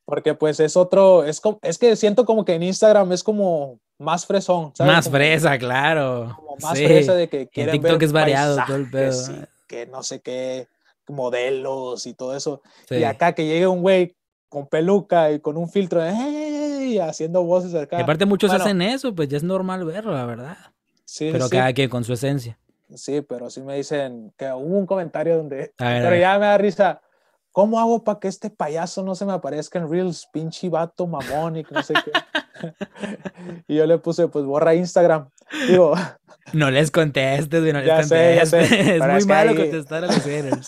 porque pues es otro, es, es que siento como que en Instagram es como más fresón. Más fresa, claro. Como más fresa de que quieren en TikTok es variado todo el pedo. que no sé qué, modelos y todo eso. Y acá que llegue un güey con peluca y con un filtro de hey, haciendo voces acá. aparte muchos hacen eso, pues ya es normal verlo, la verdad. Sí, Pero cada quien con su esencia sí, pero sí me dicen que hubo un comentario donde, pero ya me da risa. ¿Cómo hago para que este payaso no se me aparezca en Reels, pinche vato mamón y no sé qué? y yo le puse, pues borra Instagram. Digo, no les contestes, ya Sé, Es muy malo contestar a los haters.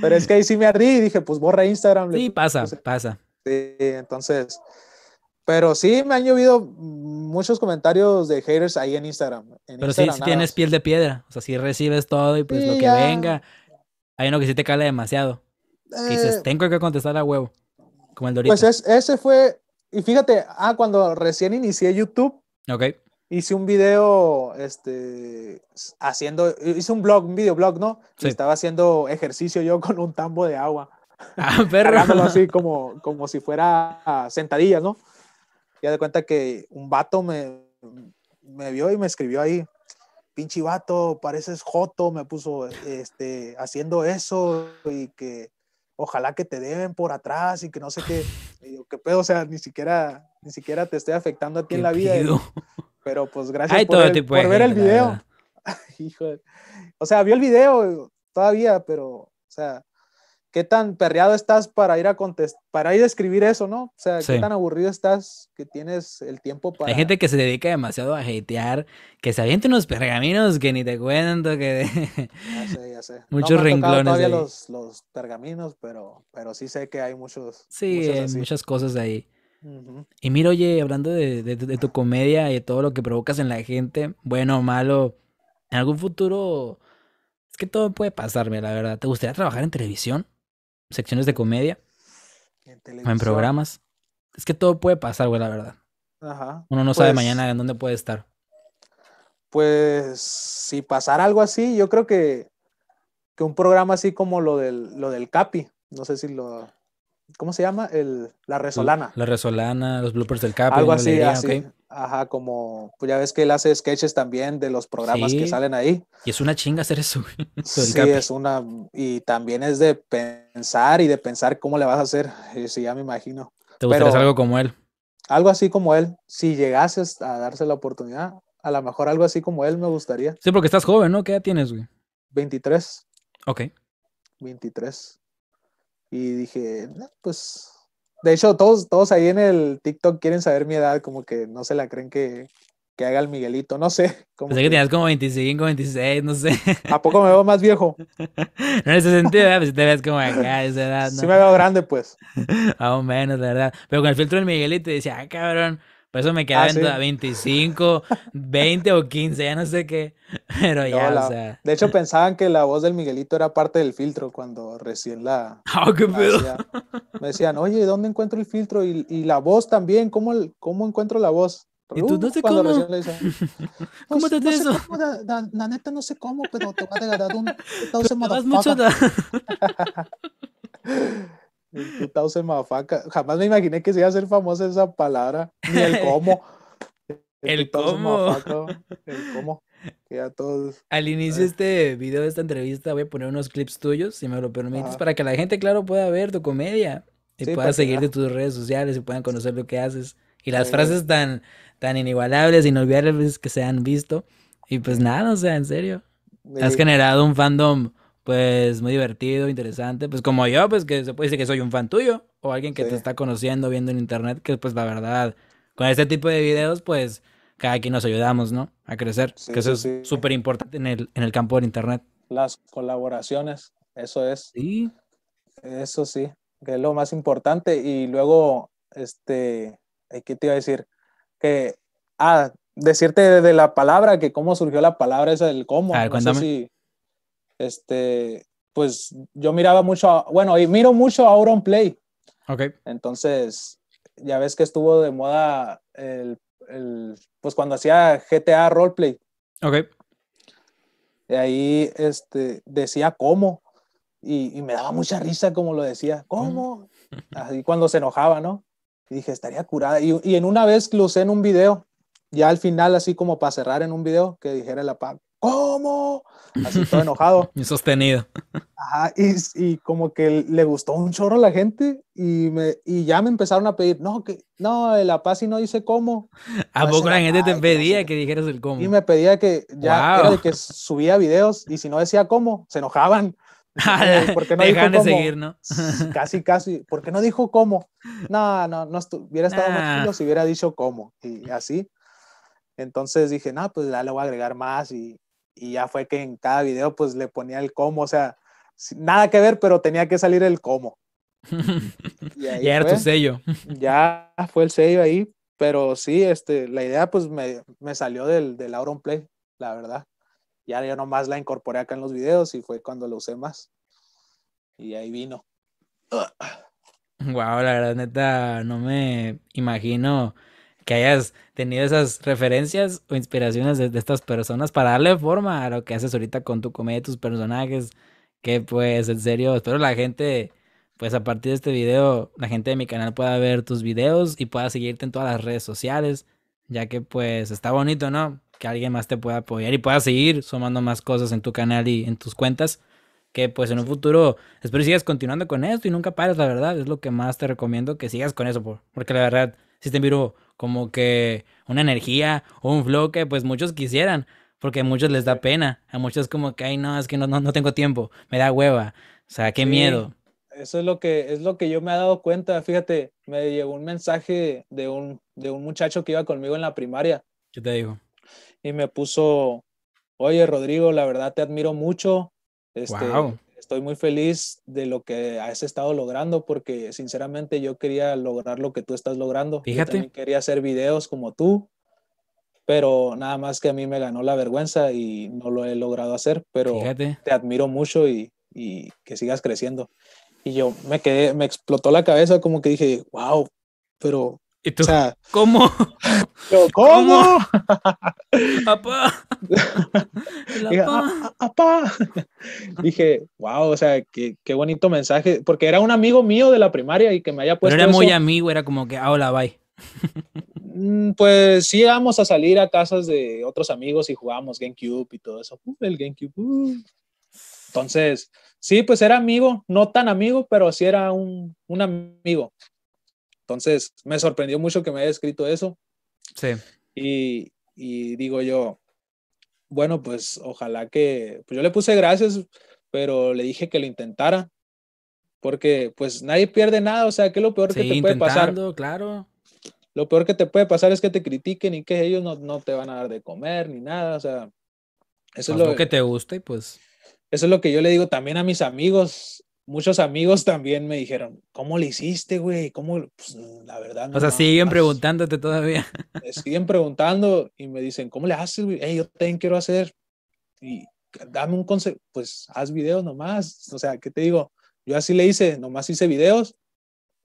pero es que ahí sí me ardí y dije, pues borra Instagram. Sí, pasa, pasa. Sí, entonces, pero sí, me han llovido muchos comentarios de haters ahí en Instagram. pero sí, tienes piel de piedra, o sea, sí recibes todo y pues lo que venga. Hay uno que sí te cala demasiado. y dices, eh, tengo que contestar a huevo, como el Dorito. Pues ese fue, y fíjate, ah, cuando recién inicié YouTube, Ok. hice un video, este, haciendo, hice un blog, un videoblog, ¿no? Sí. estaba haciendo ejercicio yo con un tambo de agua. Ah, perro. así como, como si fuera sentadillas, ¿no? ya de cuenta que un vato me, me vio y me escribió ahí, pinche vato, pareces joto, me puso este, haciendo eso y que ojalá que te deben por atrás y que no sé qué. qué pedo, o sea, ni siquiera, ni siquiera te estoy afectando a ti en la vida. Eh". Pero pues gracias por, ver el video. Hijo O sea, vio el video eh, todavía, pero, o sea, qué tan perreado estás para ir a contestar, para ir a escribir eso, ¿no? O sea, qué tan aburrido estás que tienes el tiempo para. Hay gente que se dedica demasiado a hatear, que se avienta unos pergaminos que ni te cuento, que. Ya sé, ya sé. Muchos no renglones. todavía Los, pergaminos, pero, pero sí sé que hay muchos. Sí, muchas cosas ahí. Y mira, oye, hablando de, de, tu comedia y de todo lo que provocas en la gente, bueno o malo, en algún futuro, es que todo puede pasarme, la verdad. ¿Te gustaría trabajar en televisión? secciones de comedia. En programas. Es que todo puede pasar, güey, la verdad. Ajá. Uno no sabe pues mañana en dónde puede estar. Pues si pasara algo así, yo creo que, que un programa así como lo del, lo del Capi, no sé si lo... ¿cómo se llama? El, la resolana. La resolana, los bloopers del Capi. Algo así, así. Ajá, como, pues ya ves que él hace sketches también de los programas que salen ahí. Y es una chinga hacer eso. sí, es una, y también es de pensar y de pensar cómo le vas a hacer, eh, sí, ya me imagino. ¿Te gustaría hacer algo como él? Algo así como él, si llegases a darse la oportunidad, a lo mejor algo así como él me gustaría. Sí, porque estás joven, ¿no? ¿Qué edad tienes, güey? 23. Ok. 23. Y dije, pues. De hecho, todos, todos ahí en el TikTok quieren saber mi edad, como que no se la creen que, haga el Miguelito, no sé. Como Pensé que, como 25, 26, no sé. ¿A poco me veo más viejo? no en ese sentido, ¿verdad? pues te ves como acá, esa edad. ¿no? Sí me veo grande, pues. Aún menos, la verdad. Pero con el filtro del Miguelito decía, ah, cabrón, por eso me quedaba ah, en 25, 20 o 15, ya no sé qué. Pero ya, la, o sea. De hecho, pensaban que la voz del Miguelito era parte del filtro cuando recién la. Ah, qué pedo. me decían, oye, ¿dónde encuentro el filtro? Y, y la voz también, ¿cómo, el, ¿cómo encuentro la voz? Y tú no sé cómo. ¿Cómo te no eso? la, neta no sé cómo, pero te va a un. Te vas mucho se mafaca. Jamás me imaginé que se iba a hacer famosa esa palabra, ni el cómo. El, cómo. El cómo. todos. Al inicio de este video, de esta entrevista, voy a poner unos clips tuyos, si me lo permites, para que la gente, claro, pueda ver tu comedia y pueda seguirte de tus redes sociales y puedan conocer lo que haces. Y las frases tan, tan inigualables, inolvidables que se han visto. Y pues nada, o sea, en serio. Has generado un fandom pues muy divertido, interesante. Pues como yo, pues que se puede decir que soy un fan tuyo o alguien que te está conociendo, viendo en internet, que pues la verdad, con este tipo de videos, pues cada quien nos ayudamos, ¿no? A crecer, que eso es súper importante en el, en el campo del internet. Las colaboraciones, eso es. Sí. Eso sí, que es lo más importante. Y luego, este, eh, ¿qué te iba a decir? Que, ah, decirte de la palabra, que cómo surgió la palabra esa del cómo. A este, pues yo miraba mucho, bueno, y miro mucho a Auron Play. Ok. Entonces, ya ves que estuvo de moda el, el pues cuando hacía GTA Roleplay. Ok. Y ahí este, decía cómo. Y, me daba mucha risa como lo decía. ¿Cómo? Así cuando se enojaba, ¿no? Y dije, estaría curada. Y, y en una vez lo usé en un video, ya al final, así como para cerrar en un video, que dijera la parte ¿cómo? Así todo enojado. y Ajá, y, y, como que le gustó un chorro a la gente y, me, y ya me empezaron a pedir, no, que, no, la Paz y no dice cómo. ¿A poco la gente te pedía que dijeras el cómo? Y me pedía que ya que subía videos y si no decía cómo, se enojaban. porque no dijo cómo? Casi, casi. ¿Por qué no dijo cómo? No, no, no hubiera estado más ah. si hubiera dicho cómo. Y así. Entonces dije, no, pues ya le voy a agregar más y, y ya fue que en cada video pues le ponía el cómo, o sea, nada que ver, pero tenía que salir el cómo. y ahí ya era tu sello. Ya fue el sello ahí, pero sí, este, la idea pues me, me salió del, del Auron Play, la verdad. Ya yo nomás la incorporé acá en los videos y fue cuando lo usé más. Y ahí vino. Wow, la verdad, neta, no me imagino que hayas tenido esas referencias o inspiraciones de, estas personas para darle forma a lo que haces ahorita con tu comedia, tus personajes, que pues en serio, espero la gente, pues a partir de este video, la gente de mi canal pueda ver tus videos y pueda seguirte en todas las redes sociales, ya que pues está bonito, ¿no? Que alguien más te pueda apoyar y pueda seguir sumando más cosas en tu canal y en tus cuentas que pues en un futuro espero sigas continuando con esto y nunca pares, la verdad, es lo que más te recomiendo que sigas con eso, porque la verdad, si te miro como que una energía o un flow que pues muchos quisieran, porque a muchos les da pena, a muchos como que, ay, no, es que no, no, tengo tiempo, me da hueva, o sea, qué miedo. Eso es lo, que, es lo que yo me he dado cuenta, fíjate, me llegó un mensaje de un, de un muchacho que iba conmigo en la primaria. Yo te digo? Y me puso, oye Rodrigo, la verdad te admiro mucho, este, estoy muy feliz de lo que has estado logrando porque sinceramente yo quería lograr lo que tú estás logrando. Fíjate. Yo también quería hacer videos como tú, pero nada más que a mí me ganó la vergüenza y no lo he logrado hacer, pero te admiro mucho y, y, que sigas creciendo. Y yo me quedé, me explotó la cabeza como que dije, wow, pero ¿Cómo? ¿Cómo? ¿Apa? Dije, ah, ah, Dije, wow, o sea, qué, bonito mensaje, porque era un amigo mío de la primaria y que me haya puesto. No era muy amigo, era como que, ah, hola, bye. Mm, pues sí, íbamos a salir a casas de otros amigos y jugábamos GameCube y todo eso. Uh, el GameCube. Uh. Entonces, sí, pues era amigo, no tan amigo, pero sí era un, un amigo. Entonces, me sorprendió mucho que me haya escrito eso. Sí. Y, digo yo, bueno, pues ojalá que, pues, yo le puse gracias, pero le dije que lo intentara, porque pues nadie pierde nada, o sea, que lo peor que te puede pasar. claro. Lo peor que te puede pasar es que te critiquen y que ellos no, te van a dar de comer ni nada, o sea, eso es lo, lo que te guste pues... Eso es lo que yo le digo también a mis amigos, muchos amigos también me dijeron, ¿cómo le hiciste, güey? ¿Cómo? Pues, la verdad. o sea, siguen preguntándote todavía. siguen preguntando y me dicen, ¿cómo le haces, güey? yo también quiero hacer. Y dame un consejo, pues haz videos nomás. O sea, ¿qué te digo? Yo así le hice, nomás hice videos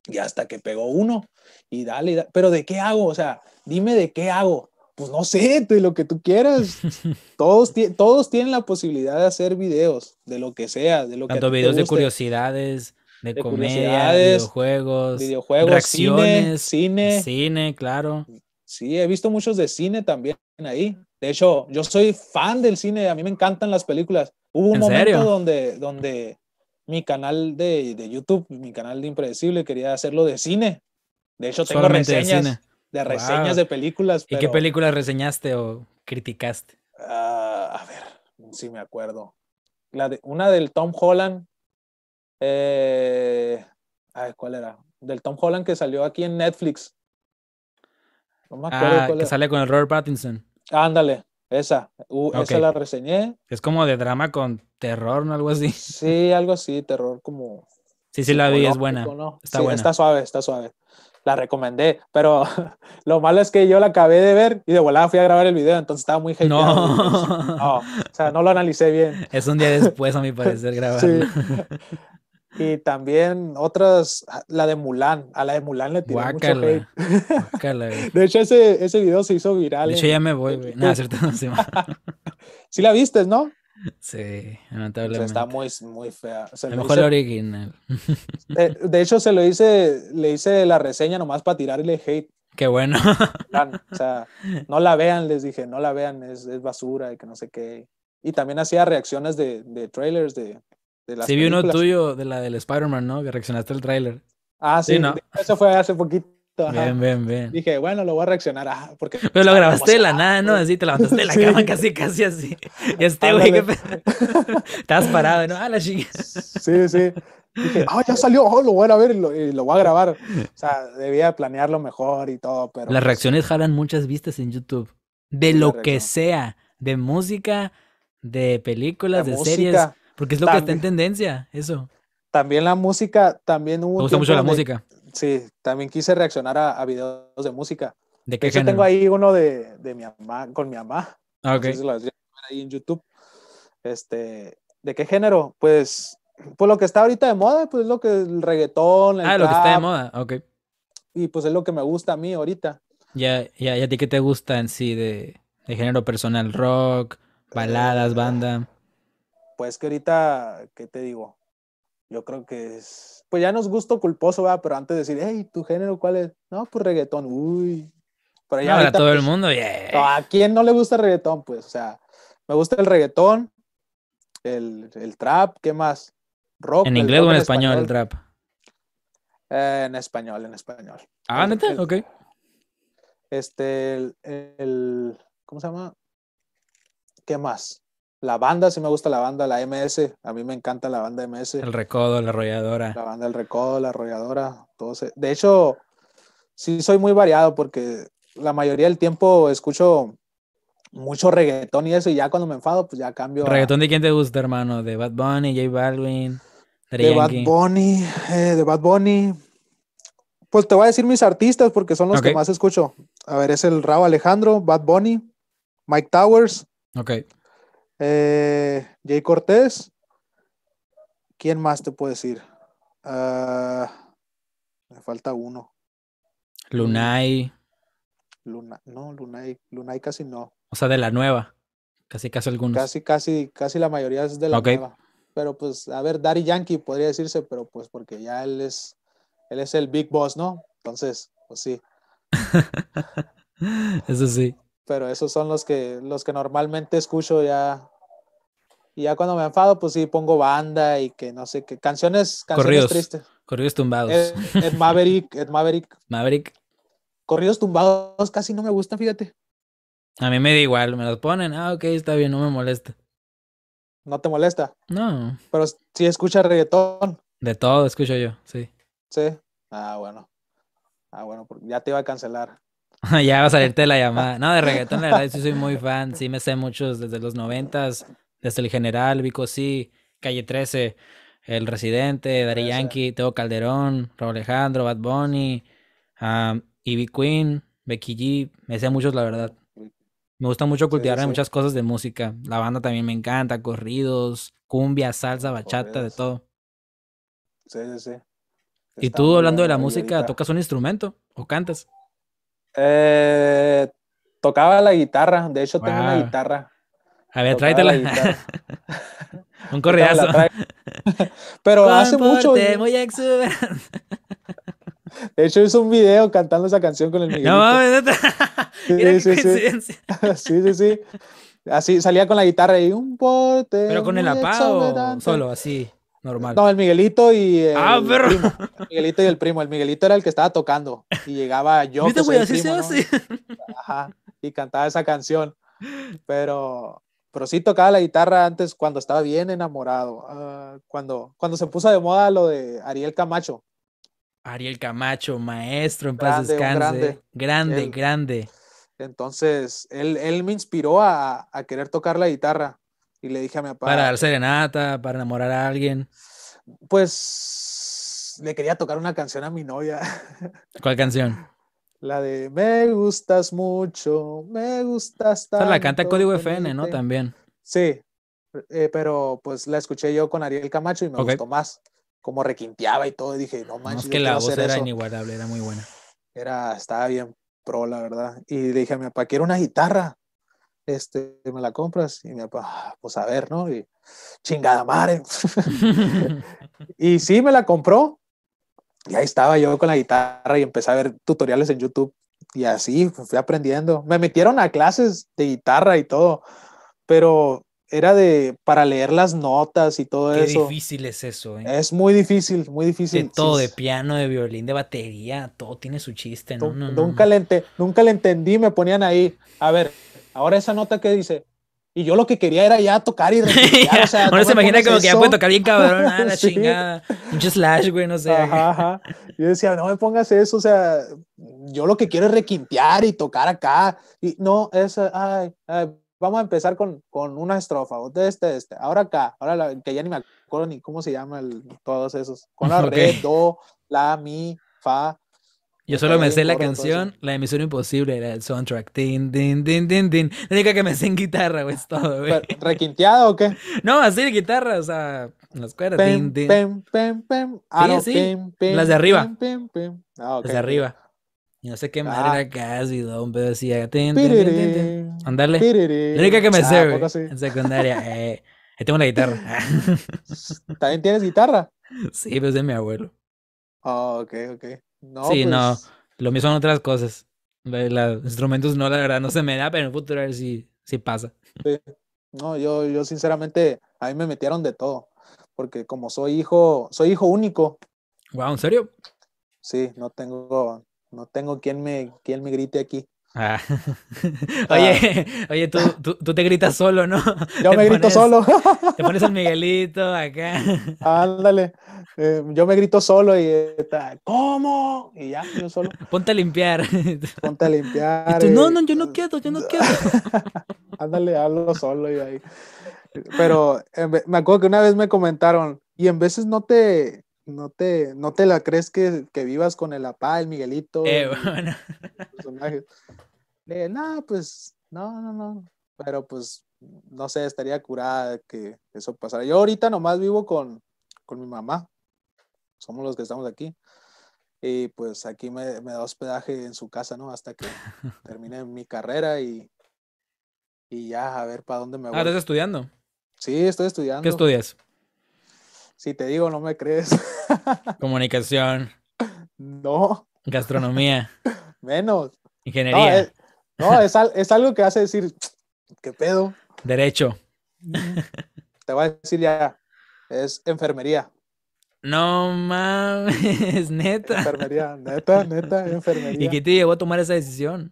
y hasta que pegó uno y dale. pero ¿de qué hago? O sea, dime de qué hago pues no sé, tú y lo que tú quieras. Todos, todos tienen la posibilidad de hacer videos, de lo que sea, de lo Tanto que videos de curiosidades, de, de videojuegos, videojuegos, cine, cine, cine. claro. Sí, he visto muchos de cine también ahí. De hecho, yo soy fan del cine, a mí me encantan las películas. Hubo un momento donde, donde mi canal de, YouTube, mi canal de Impredecible, quería hacerlo de cine. De hecho, tengo Solamente reseñas. De cine de reseñas de películas. ¿Y qué películas reseñaste o criticaste? Ah, a ver, sí me acuerdo. La de, una del Tom Holland. Eh, ay, ¿Cuál era? Del Tom Holland que salió aquí en Netflix. No me Ah, que sale con el Robert Pattinson. Ándale, esa. Esa la reseñé. Es como de drama con terror, ¿no? Algo así. Sí, algo así, terror como. Sí, sí, la vi, es buena. Está buena. Está suave, está suave la recomendé, pero lo malo es que yo la acabé de ver y de volada fui a grabar el video, entonces estaba muy genial. No. o sea, no lo analicé bien. Es un día después, a mi parecer, grabar. Y también otras, la de Mulan, a la de Mulan le tiré mucho hate. de hecho, ese, ese video se hizo viral. De hecho, ya me voy, Nada, cierto, no, la viste, ¿no? Sí, lamentablemente. está muy, fea. a lo mejor original. Eh, de hecho, se lo hice, le hice la reseña nomás para tirarle hate. Qué bueno. O sea, no la vean, les dije, no la vean, es, basura y que no sé qué. Y también hacía reacciones de, de trailers de, Sí, vi uno tuyo de la del Spider-Man, ¿no? Que reaccionaste al trailer. Ah, sí, eso fue hace poquito. Bien, bien, bien. Dije, bueno, lo voy a reaccionar. porque, Pero lo grabaste de la nada, ¿no? Así te levantaste de la cama casi, casi así. Y este güey que estabas parado, ¿no? Ah, la chica. Sí, sí. Dije, ah, ya salió, oh, lo voy a ver y lo, voy a grabar. O sea, debía planearlo mejor y todo, pero. Las pues reacciones jalan muchas vistas en YouTube. De lo que sea. De música, de películas, de, series. Porque es lo que está en tendencia, eso. También la música, también hubo. Me gusta mucho la música. Sí, también quise reaccionar a, videos de música. ¿De qué Yo tengo ahí uno de, mi mamá, con mi mamá. Ah, okay. ahí en YouTube. Este, ¿de qué género? Pues, pues lo que está ahorita de moda, pues lo que el reggaetón, el Ah, lo que está de moda, ok. Y pues es lo que me gusta a mí ahorita. Ya, ya, ya, ¿a ti qué te gusta en sí de, de género personal? Rock, baladas, eh, banda. Pues que ahorita, ¿qué te digo? Yo creo que es pues ya nos gusto culposo, ¿verdad? pero antes de decir, hey, ¿tu género cuál es? No, pues reggaetón, uy. todo el pues, mundo, yeah. ¿A quién no le gusta el reggaetón? Pues, o sea, me gusta el reggaetón, el, trap, ¿qué más? Rock. ¿En inglés o en, español, el trap? Eh, en español, en español. Ah, neta, ok. Este, el, ¿cómo se llama? ¿Qué más? La banda, sí me gusta la banda, la MS, a mí me encanta la banda MS. El Recodo, la Arrolladora. La banda El Recodo, la Arrolladora, todo De hecho, sí soy muy variado porque la mayoría del tiempo escucho mucho reggaetón y eso, y ya cuando me enfado, pues ya cambio. ¿Reggaetón de quién te gusta, hermano? ¿De Bad Bunny, J Balvin? De Bad Bunny, eh, de Bad Bunny. Pues te voy a decir mis artistas porque son los que más escucho. A ver, es el rao Alejandro, Bad Bunny, Mike Towers. Ok. Eh, Jay Cortés. ¿Quién más te puede decir? Ah, me falta uno. Lunay. Luna, no, Lunay, Lunay casi no. O sea, de la nueva. Casi, casi algunos. Casi, casi, casi la mayoría es de la nueva. Pero pues, a ver, Daddy Yankee podría decirse, pero pues porque ya él es, él es el Big Boss, ¿no? Entonces, pues sí. Eso sí pero esos son los que, los que normalmente escucho ya. Y ya cuando me enfado, pues sí, pongo banda y que no sé qué. Canciones, canciones tristes. Corridos tumbados. Ed, eh, eh, Maverick, Ed eh, Maverick. Maverick. Corridos tumbados casi no me gustan, fíjate. A mí me da igual, me los ponen. Ah, ok, está bien, no me molesta. ¿No te molesta? No. Pero sí escucha reggaetón. De todo escucho yo, sí. Sí. Ah, bueno. Ah, bueno, ya te iba a cancelar. ya va a salirte la llamada. No, de reggaetón, la verdad, sí soy muy fan. Sí me sé muchos desde los noventas, desde el general, Vico sí, Calle 13, El Residente, Dari Yankee, Teo Calderón, Raúl Alejandro, Bad Bunny, um, Ivy Queen, Becky G. Me sé muchos, la verdad. Me gusta mucho cultivar muchas cosas de música. La banda también me encanta, corridos, cumbia, salsa, bachata, de todo. Sí, sí, sí. ¿Y tú, hablando de la música, tocas un instrumento o cantas? Eh, tocaba la guitarra, de hecho tengo una guitarra. A ver, la tráetela. Un correazo. Pero hace mucho. de hecho, hice un video cantando esa canción con el Miguelito. No sí, sí, sí, sí. Así salía con la guitarra y un porte. Pero con el apago solo, así. No, el Miguelito y el, ah, primo. El Miguelito y el primo. El Miguelito era el que estaba tocando y llegaba yo. Y cantaba esa canción. Pero, pero sí tocaba la guitarra antes cuando estaba bien enamorado. Ah, cuando, cuando se puso de moda lo de Ariel Camacho. Ariel Camacho, maestro, en paz descanse. Grande, grande. grande. Entonces, él, él me inspiró a, a querer tocar la guitarra y le dije a mi papá. Para dar serenata, para enamorar a alguien. Pues le quería tocar una canción a mi novia. ¿Cuál canción? La de Me gustas mucho, me gustas tanto. la canta Código FN, ¿no? También. Sí, eh, pero pues la escuché yo con Ariel Camacho y me gustó más. Como requinteaba y todo, y dije, no manches. es que la voz era inigualable, era muy buena. Era, estaba bien pro, la verdad. Y le dije a mi papá, quiero una guitarra este, me la compras y me papá, ah, pues a ver, ¿no? Y chingada madre. y sí, me la compró. Y ahí estaba yo con la guitarra y empecé a ver tutoriales en YouTube. Y así fui aprendiendo. Me metieron a clases de guitarra y todo, pero era de para leer las notas y todo eso. Qué difícil es eso. ¿eh? Es muy difícil, muy difícil. De todo, de piano, de violín, de batería, todo tiene su chiste. ¿no? no, nunca, Le nunca le entendí, me ponían ahí, a ver, Ahora esa nota que dice, y yo lo que quería era ya tocar y respirar, o sea, Ahora no se imagina como que ya puede tocar bien cabrón, ah, la chingada, mucho slash, güey, no sé. Ajá, Yo decía, no me pongas eso, o sea, yo lo que quiero es requintear y tocar acá. Y no, es, ay, vamos a empezar con, con una estrofa, de este, este, ahora acá, ahora la, que ya ni me acuerdo ni cómo se llama todos esos, con la re, do, la, mi, fa, yo solo me sé la canción, la emisión Imposible, era el soundtrack. Din, din, din, din, din. La única que me sé en guitarra, güey, es todo, güey. ¿Requinteado o qué? No, así de guitarra, o sea, las cuerdas. tin, din, pem, pem, Ah, sí, las de arriba. ah, Las de arriba. Y no sé qué madre casi, ah. don, pero decía. Tin, Andale. La única que me ah, sé, güey. En secundaria. eh, ahí tengo la guitarra. ¿También tienes guitarra? Sí, pero es de mi abuelo. Ah, ok, ok. No, sí, no. Pues. Lo mismo en otras cosas. Los instrumentos no, la verdad, no se me da, pero en el futuro a ver si, si pasa. No, yo, yo sinceramente, a mí me metieron de todo. Porque como soy hijo, soy hijo único. Wow, ¿en serio? Sí, no tengo, no tengo quien me, quien me grite aquí. Ah. Oye, ah. oye tú, tú, tú, te gritas solo, ¿no? Yo me grito solo. Te pones el Miguelito acá. Ándale. Eh, yo me grito solo y está, ¿cómo? Y ya, yo solo. Ponte a limpiar. Ponte a limpiar. Y tú, No, no, yo no eh, quiero, yo no quiero. Ándale, hablo solo y ahí. Pero me acuerdo que una vez me comentaron, y en veces no te, no te, no te la crees que, vivas con el apá, el Miguelito. Eh, no, pues, no, no, no. Pero pues, no sé, estaría curada que eso pasara. Yo ahorita nomás vivo con, con mi mamá. Somos los que estamos aquí. Y pues aquí me, da hospedaje en su casa, ¿no? Hasta que termine mi carrera y, y ya a ver para dónde me ah, voy. estás estudiando. Sí, estoy estudiando. ¿Qué estudias? Si te digo, no me crees. Comunicación. No. Gastronomía. Menos. Ingeniería. No, es, algo que hace decir, ¿qué pedo? Derecho. Te voy a decir ya, es enfermería. No mames, neta. Enfermería, neta, neta, enfermería. ¿Y qué te llevó a tomar esa decisión?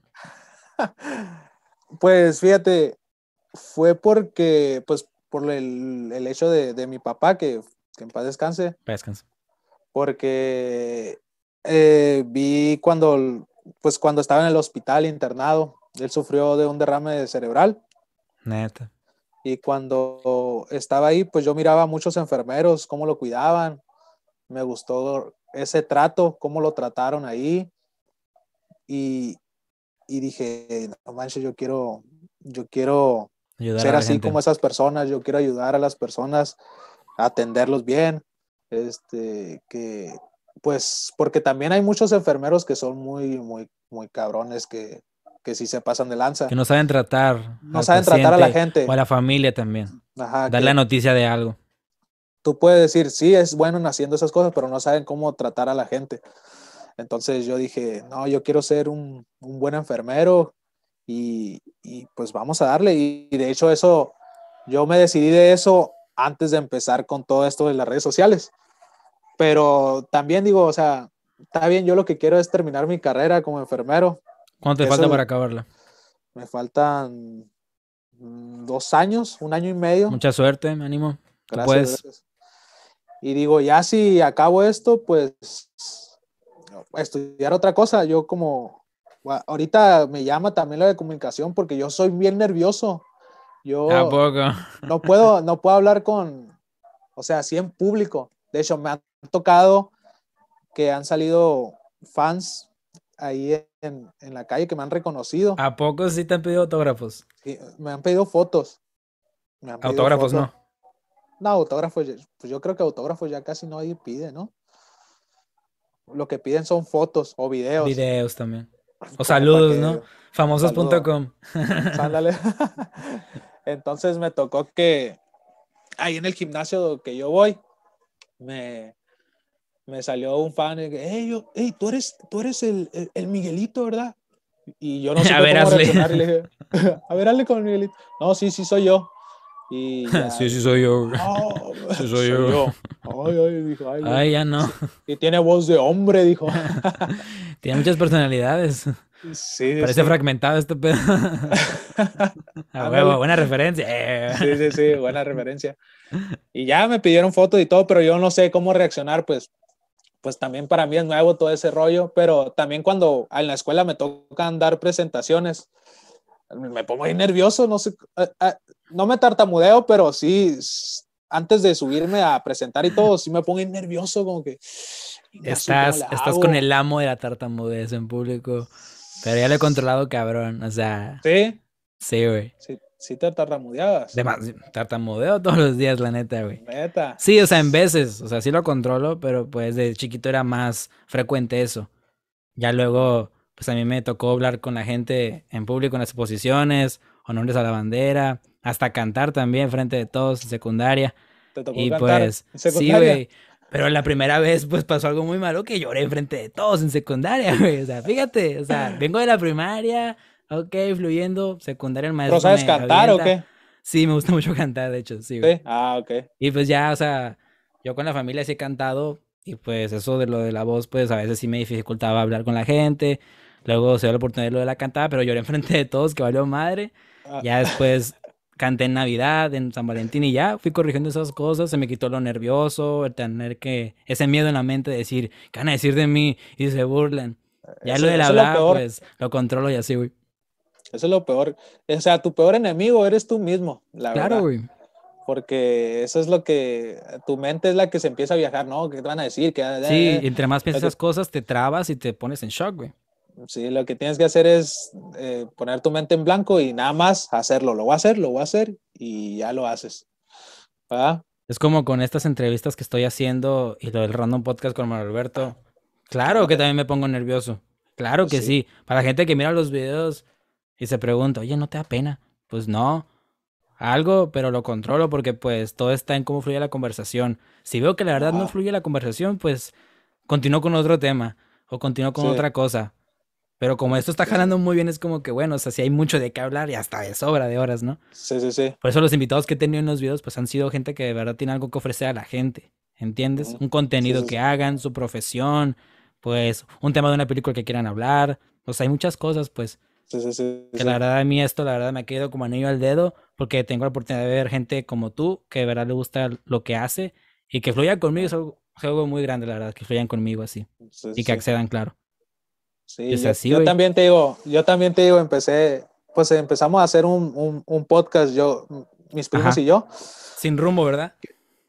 Pues fíjate, fue porque, pues por el, hecho de, de, mi papá, que que en paz descanse. Descanse. Porque eh, vi cuando, pues cuando estaba en el hospital internado, él sufrió de un derrame cerebral. Neta. Y cuando estaba ahí, pues yo miraba a muchos enfermeros, cómo lo cuidaban. Me gustó ese trato, cómo lo trataron ahí. Y, y dije, no manches, yo quiero, yo quiero ser así como esas personas, yo quiero ayudar a las personas atenderlos bien, este, que pues porque también hay muchos enfermeros que son muy, muy, muy cabrones que, que sí se pasan de lanza. Que no saben tratar. No saben tratar a la gente. O a la familia también. Ajá. Dar la noticia de algo. Tú puedes decir, sí, es bueno Naciendo haciendo esas cosas, pero no saben cómo tratar a la gente. Entonces yo dije, no, yo quiero ser un, un buen enfermero y, y, pues vamos a darle. y de hecho eso, yo me decidí de eso antes de empezar con todo esto de las redes sociales. Pero también digo, o sea, está bien, yo lo que quiero es terminar mi carrera como enfermero. ¿Cuánto te falta para acabarla? Me faltan mm, dos años, un año y medio. Mucha suerte, me animo. Gracias, Y digo, ya si acabo esto, pues estudiar otra cosa. Yo como, ahorita me llama también la de comunicación porque yo soy bien nervioso. Yo no puedo, no puedo hablar con, o sea, así en público. De hecho, me han tocado que han salido fans ahí en, la calle que me han reconocido. ¿A poco sí te han pedido autógrafos? Sí, me han pedido fotos. autógrafos no. No, autógrafos, pues yo creo que autógrafos ya casi nadie pide, ¿no? Lo que piden son fotos o videos. Videos también. O saludos, ¿no? Famosos.com. Ándale. Entonces me tocó que ahí en el gimnasio que yo voy, me, me salió un fan y dije, hey, yo, hey, tú eres, tú eres el, el, Miguelito, ¿verdad? Y yo no sé a ver, cómo Le dije, a ver, hazle con Miguelito. No, sí, sí, soy yo. Y sí, sí, soy yo. sí, soy, yo. Ay, ay, dijo, ay, ay ya no. Y tiene voz de hombre, dijo. tiene muchas personalidades. Sí, Parece fragmentado este pedo. buena referencia. sí, sí, sí, buena referencia. Y ya me pidieron fotos y todo, pero yo no sé cómo reaccionar, pues, pues también para mí es nuevo todo ese rollo, pero también cuando en la escuela me tocan dar presentaciones, me pongo ahí nervioso, no sé, eh, eh, no me tartamudeo, pero sí, antes de subirme a presentar y todo, sí me pongo ahí nervioso, como que... Estás, estás con el amo de la tartamudez en público. Pero ya lo he controlado, cabrón. O sea. ¿Sí? Sí, güey. Sí, te tartamudeabas. tartamudeo todos los días, la neta, güey. Neta. Sí, o sea, en veces. O sea, sí lo controlo, pero pues de chiquito era más frecuente eso. Ya luego, pues a mí me tocó hablar con la gente en público en las exposiciones, honores a la bandera, hasta cantar también frente de todos en secundaria. ¿Te tocó y pues, sí, güey. Pero la primera vez, pues pasó algo muy malo que lloré enfrente de todos en secundaria, güey. O sea, fíjate, o sea, vengo de la primaria, ok, fluyendo, secundaria el maestro. ¿Pero sabes cantar o qué? Sí, me gusta mucho cantar, de hecho, sí. Güey. Sí, ah, ok. Y pues ya, o sea, yo con la familia sí he cantado y pues eso de lo de la voz, pues a veces sí me dificultaba hablar con la gente. Luego se dio la oportunidad de lo de la cantada, pero lloré enfrente de todos, que valió madre. Ah. Ya después canté en Navidad, en San Valentín y ya fui corrigiendo esas cosas, se me quitó lo nervioso, el tener que, ese miedo en la mente de decir, ¿qué van a decir de mí? Y se burlan. Ya lo del hablar, lo pues lo controlo y así, güey. Eso es lo peor. O sea, tu peor enemigo eres tú mismo, la verdad. Claro, güey. Porque eso es lo que tu mente es la que se empieza a viajar, ¿no? ¿Qué te van a decir? sí, eh, eh. entre más piensas cosas, te trabas y te pones en shock, güey. Sí, lo que tienes que hacer es eh, poner tu mente en blanco y nada más hacerlo. Lo voy a hacer, lo voy a hacer y ya lo haces. Es como con estas entrevistas que estoy haciendo y lo del random podcast con Manuel Alberto. Claro que también me pongo nervioso. Claro que sí. Para la gente que mira los videos y se pregunta, oye, ¿no te da pena? Pues no. Algo, pero lo controlo porque pues todo está en cómo fluye la conversación. Si veo que la verdad no fluye la conversación, pues continúo con otro tema o continúo con otra cosa pero como esto está jalando muy bien, es como que bueno, o sea, si hay mucho de qué hablar y hasta de sobra de horas, ¿no? Sí, sí, sí. Por eso los invitados que he tenido en los videos, pues han sido gente que de verdad tiene algo que ofrecer a la gente, ¿entiendes? Un contenido que hagan, su profesión, pues un tema de una película que quieran hablar, o sea, hay muchas cosas, pues. Sí, sí, sí, que la verdad a mí esto, la verdad me ha quedado como anillo al dedo porque tengo la oportunidad de ver gente como tú que de verdad le gusta lo que hace y que fluya conmigo es algo, es algo muy grande, la verdad, que fluyan conmigo así y que accedan, claro. Sí, yo, también te digo, yo también te digo, empecé, pues empezamos a hacer un, podcast, yo, mis primos y yo. Sin rumbo, ¿verdad?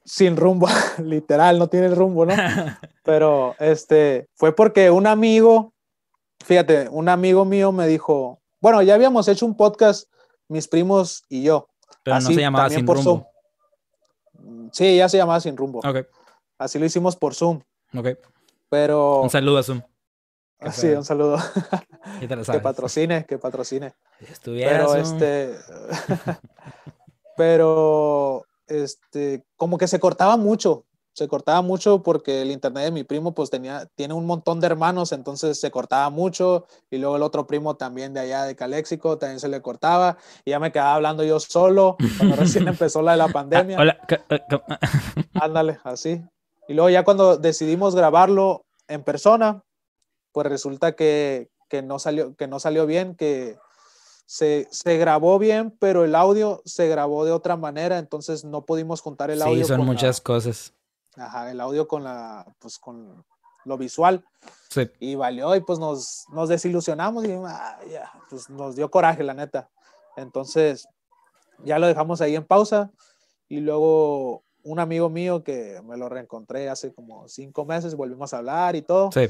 Sin rumbo, literal, no tiene rumbo, ¿no? Pero este, fue porque un amigo, fíjate, un amigo mío me dijo, bueno, ya habíamos hecho un podcast, mis primos y yo. Pero no se llamaba Sin Rumbo. Sí, ya se llamaba Sin Rumbo. Así lo hicimos por Zoom. Ok. Pero... Un saludo a Zoom. Ah, sí, un saludo. ¿Qué Que patrocine, que patrocine. pero este. pero este, como que se cortaba mucho. Se cortaba mucho porque el internet de mi primo pues tenía, tiene un montón de hermanos, entonces se cortaba mucho y luego el otro primo también de allá de Caléxico también se le cortaba y ya me quedaba hablando yo solo cuando recién empezó la de la pandemia. Eh, Ándale, así. Y luego ya cuando decidimos grabarlo en persona, pues resulta que, que, no, salió, que no salió bien, que se, se, grabó bien, pero el audio se grabó de otra manera, entonces no pudimos juntar el audio. Sí, son muchas cosas. Ajá, el audio con la, pues con lo visual. Sí. Y valió y pues nos, nos desilusionamos y ya, pues nos dio coraje, la neta. Entonces ya lo dejamos ahí en pausa y luego un amigo mío que me lo reencontré hace como cinco meses, volvimos a hablar y todo. Sí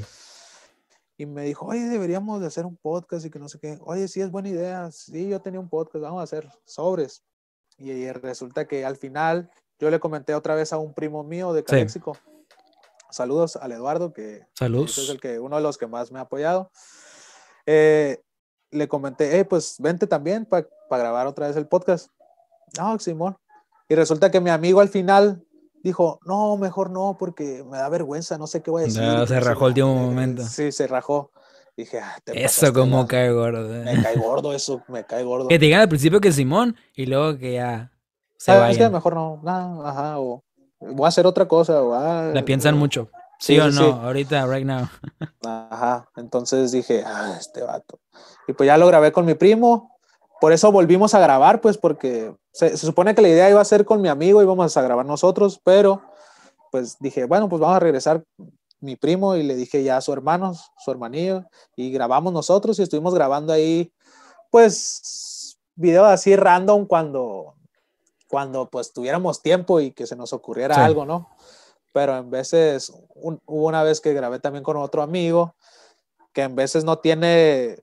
y me dijo, oye, deberíamos de hacer un podcast y que no sé qué. Oye, sí, es buena idea. Sí, yo tenía un podcast, vamos a hacer sobres. Y, resulta que al final yo le comenté otra vez a un primo mío de Caléxico. Saludos al Eduardo, que Saludos. es el que, uno de los que más me ha apoyado. Eh, le comenté, hey, pues vente también para grabar otra vez el podcast. No, Simón. Y resulta que mi amigo al final dijo, no, mejor no, porque me da vergüenza, no sé qué voy a decir. No, se rajó el último eh, momento. Sí, se rajó. Dije, ah, Eso como cae gordo. ¿eh? Me cae gordo eso, me cae gordo. Que te diga al principio que Simón y luego que ya se ah, Es que mejor no, nada, ah, ajá, o voy a hacer otra cosa. Ah, la piensan eh, mucho. Sí, o no, ahorita, right now. Ajá, entonces dije, ah, este vato. Y pues ya lo grabé con mi primo, por eso volvimos a grabar, pues porque se, supone que la idea iba a ser con mi amigo, y vamos a grabar nosotros, pero pues dije, bueno, pues vamos a regresar mi primo y le dije ya a su hermano, su hermanillo, y grabamos nosotros y estuvimos grabando ahí, pues, videos así random cuando, cuando pues tuviéramos tiempo y que se nos ocurriera algo, ¿no? Pero en veces, hubo una vez que grabé también con otro amigo, que en veces no tiene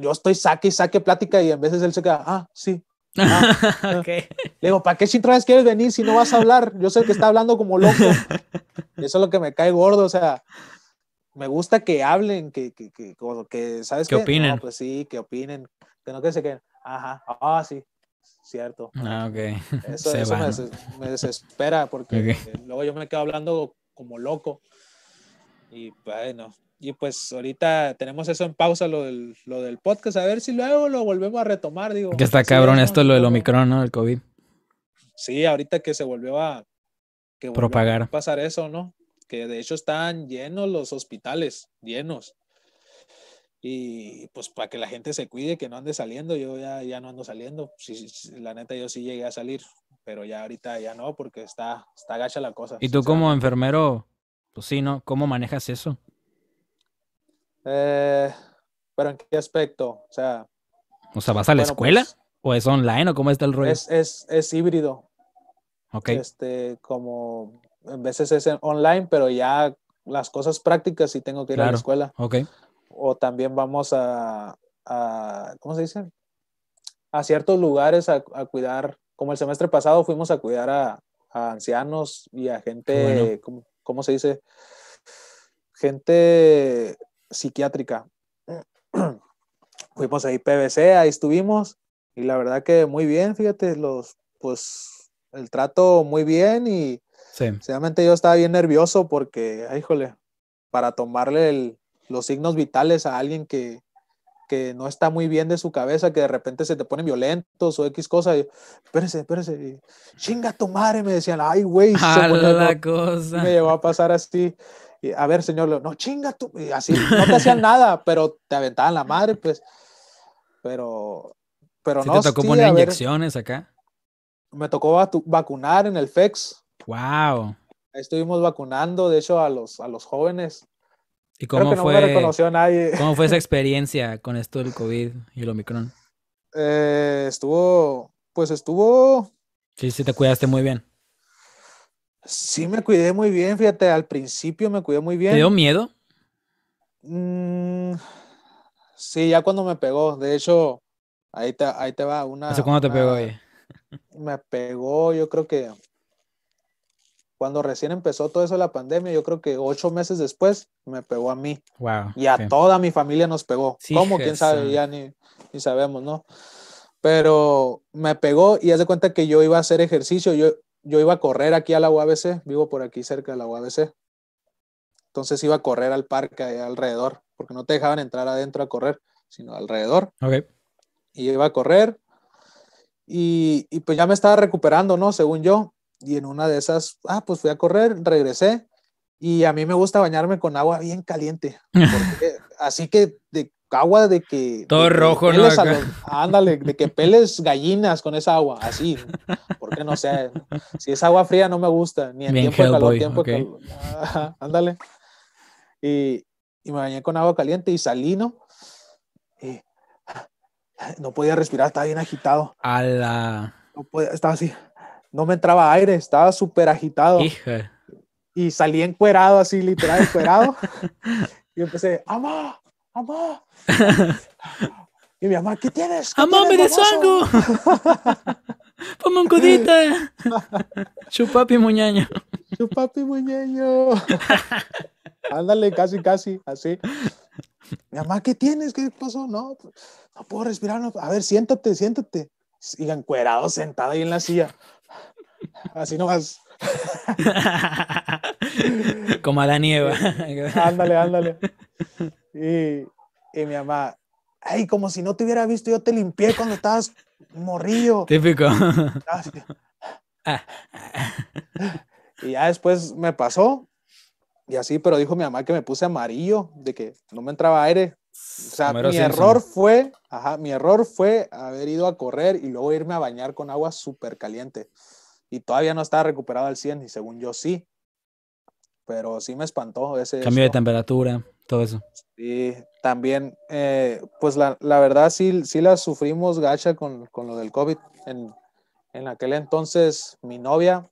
yo estoy saque y saque plática y a veces él se queda, ah, sí. Ah, ah". Le digo, ¿para qué vez quieres venir si no vas a hablar? Yo sé que está hablando como loco. Eso es lo que me cae gordo, o sea, me gusta que hablen, que, que, que, ¿sabes qué? Que opinen. pues sí, que opinen, que no que se queden, ajá, ah, sí, cierto. Ah, ok. Eso, me, desespera porque luego yo me quedo hablando como loco. Y bueno, y pues ahorita tenemos eso en pausa, lo del, lo del podcast, a ver si luego lo volvemos a retomar, digo. Que está cabrón esto, lo del Omicron, ¿no? El COVID. Sí, ahorita que se volvió a... Que volvió Propagar. A pasar eso, ¿no? Que de hecho están llenos los hospitales, llenos. Y pues para que la gente se cuide, que no ande saliendo, yo ya, ya no ando saliendo. Sí, la neta, yo sí llegué a salir, pero ya ahorita ya no, porque está, está gacha la cosa. ¿Y tú como enfermero, pues sí, ¿no? ¿Cómo manejas eso? Eh, ¿Pero en qué aspecto? O sea. O sea, ¿vas a la escuela? Pues, ¿O es online o cómo está el rollo? Es, híbrido. Ok. Este, como en veces es online, pero ya las cosas prácticas sí tengo que ir a la escuela. Ok. O también vamos a, ¿cómo se dice? A ciertos lugares a, cuidar, como el semestre pasado fuimos a cuidar a, ancianos y a gente, ¿cómo, se dice? Gente psiquiátrica. Fuimos ahí PVC, ahí estuvimos y la verdad que muy bien, fíjate, los, pues el trato muy bien y sinceramente yo estaba bien nervioso porque, híjole, para tomarle los signos vitales a alguien que, que no está muy bien de su cabeza, que de repente se te ponen violentos o X cosa. Y, espérese, espérese. Chinga tu madre, me decían. Ay, güey. Me llevó a pasar así a ver, señor, no chinga tú. así, no te hacían nada, pero te aventaban la madre, pues. Pero, pero no. ¿Te tocó poner inyecciones acá? Me tocó vacunar en el FEX. ¡Wow! estuvimos vacunando, de hecho, a los, a los jóvenes. ¿Y cómo fue? ¿Cómo fue esa experiencia con esto del COVID y el Omicron? Eh, estuvo, pues estuvo. Sí, sí, te cuidaste muy bien. Sí, me cuidé muy bien, fíjate, al principio me cuidé muy bien. ¿Te dio miedo? Mm, sí, ya cuando me pegó, de hecho, ahí te, ahí te va una... ¿Hace cuándo te pegó Me pegó, yo creo que cuando recién empezó todo eso la pandemia, yo creo que ocho meses después me pegó a mí. Wow, y a toda mi familia nos pegó. ¿Cómo? ¿Quién sabe? Ya ni, sabemos, ¿no? Pero me pegó y hace cuenta que yo iba a hacer ejercicio. Yo, yo iba a correr aquí a la UABC, vivo por aquí cerca de la UABC. Entonces iba a correr al parque alrededor, porque no te dejaban entrar adentro a correr, sino alrededor. Okay. Y iba a correr. Y, pues ya me estaba recuperando, ¿no? Según yo. Y en una de esas, ah, pues fui a correr, regresé. Y a mí me gusta bañarme con agua bien caliente. así que de, agua de que. Todo rojo, ¿no? ándale, de que peles gallinas con esa agua, así. Porque no sé. Si es agua fría, no me gusta. Ni en tiempo de calor, tiempo ándale. Y, me bañé con agua caliente y salí, ¿no? no podía respirar, estaba bien agitado. A la... estaba así. No me entraba aire, estaba súper agitado. Hija. Y salí encuerado, así, literal, encuerado. y empecé, ¡ama! ¡Amá! Y mi mamá, ¿qué tienes? ¿Qué ¡Amá, tienes, me desvango! ¡Ponme un codita! ¡Chupapi muñeño! ¡Chupapi muñeño! Ándale, casi, casi, así. Mi mamá, ¿qué tienes? ¿Qué pasó? No, no puedo respirar. A ver, siéntate, siéntate. Sigan cuerados, sentado ahí en la silla. Así nomás. Como a la nieve. Ándale, ándale. Y, mi mamá, ay, como si no te hubiera visto, yo te limpié cuando estabas morrillo. Típico. Ah, y ya después me pasó y así, pero dijo mi mamá que me puse amarillo, de que no me entraba aire. O sea, mi error fue, ajá, mi error fue haber ido a correr y luego irme a bañar con agua súper caliente. Y todavía no estaba recuperado al 100 y según yo sí. Pero sí me espantó ese... Cambio de temperatura todo eso. Sí, también, eh, pues la, verdad sí, sí la sufrimos gacha con, lo del COVID. En, en, aquel entonces, mi novia,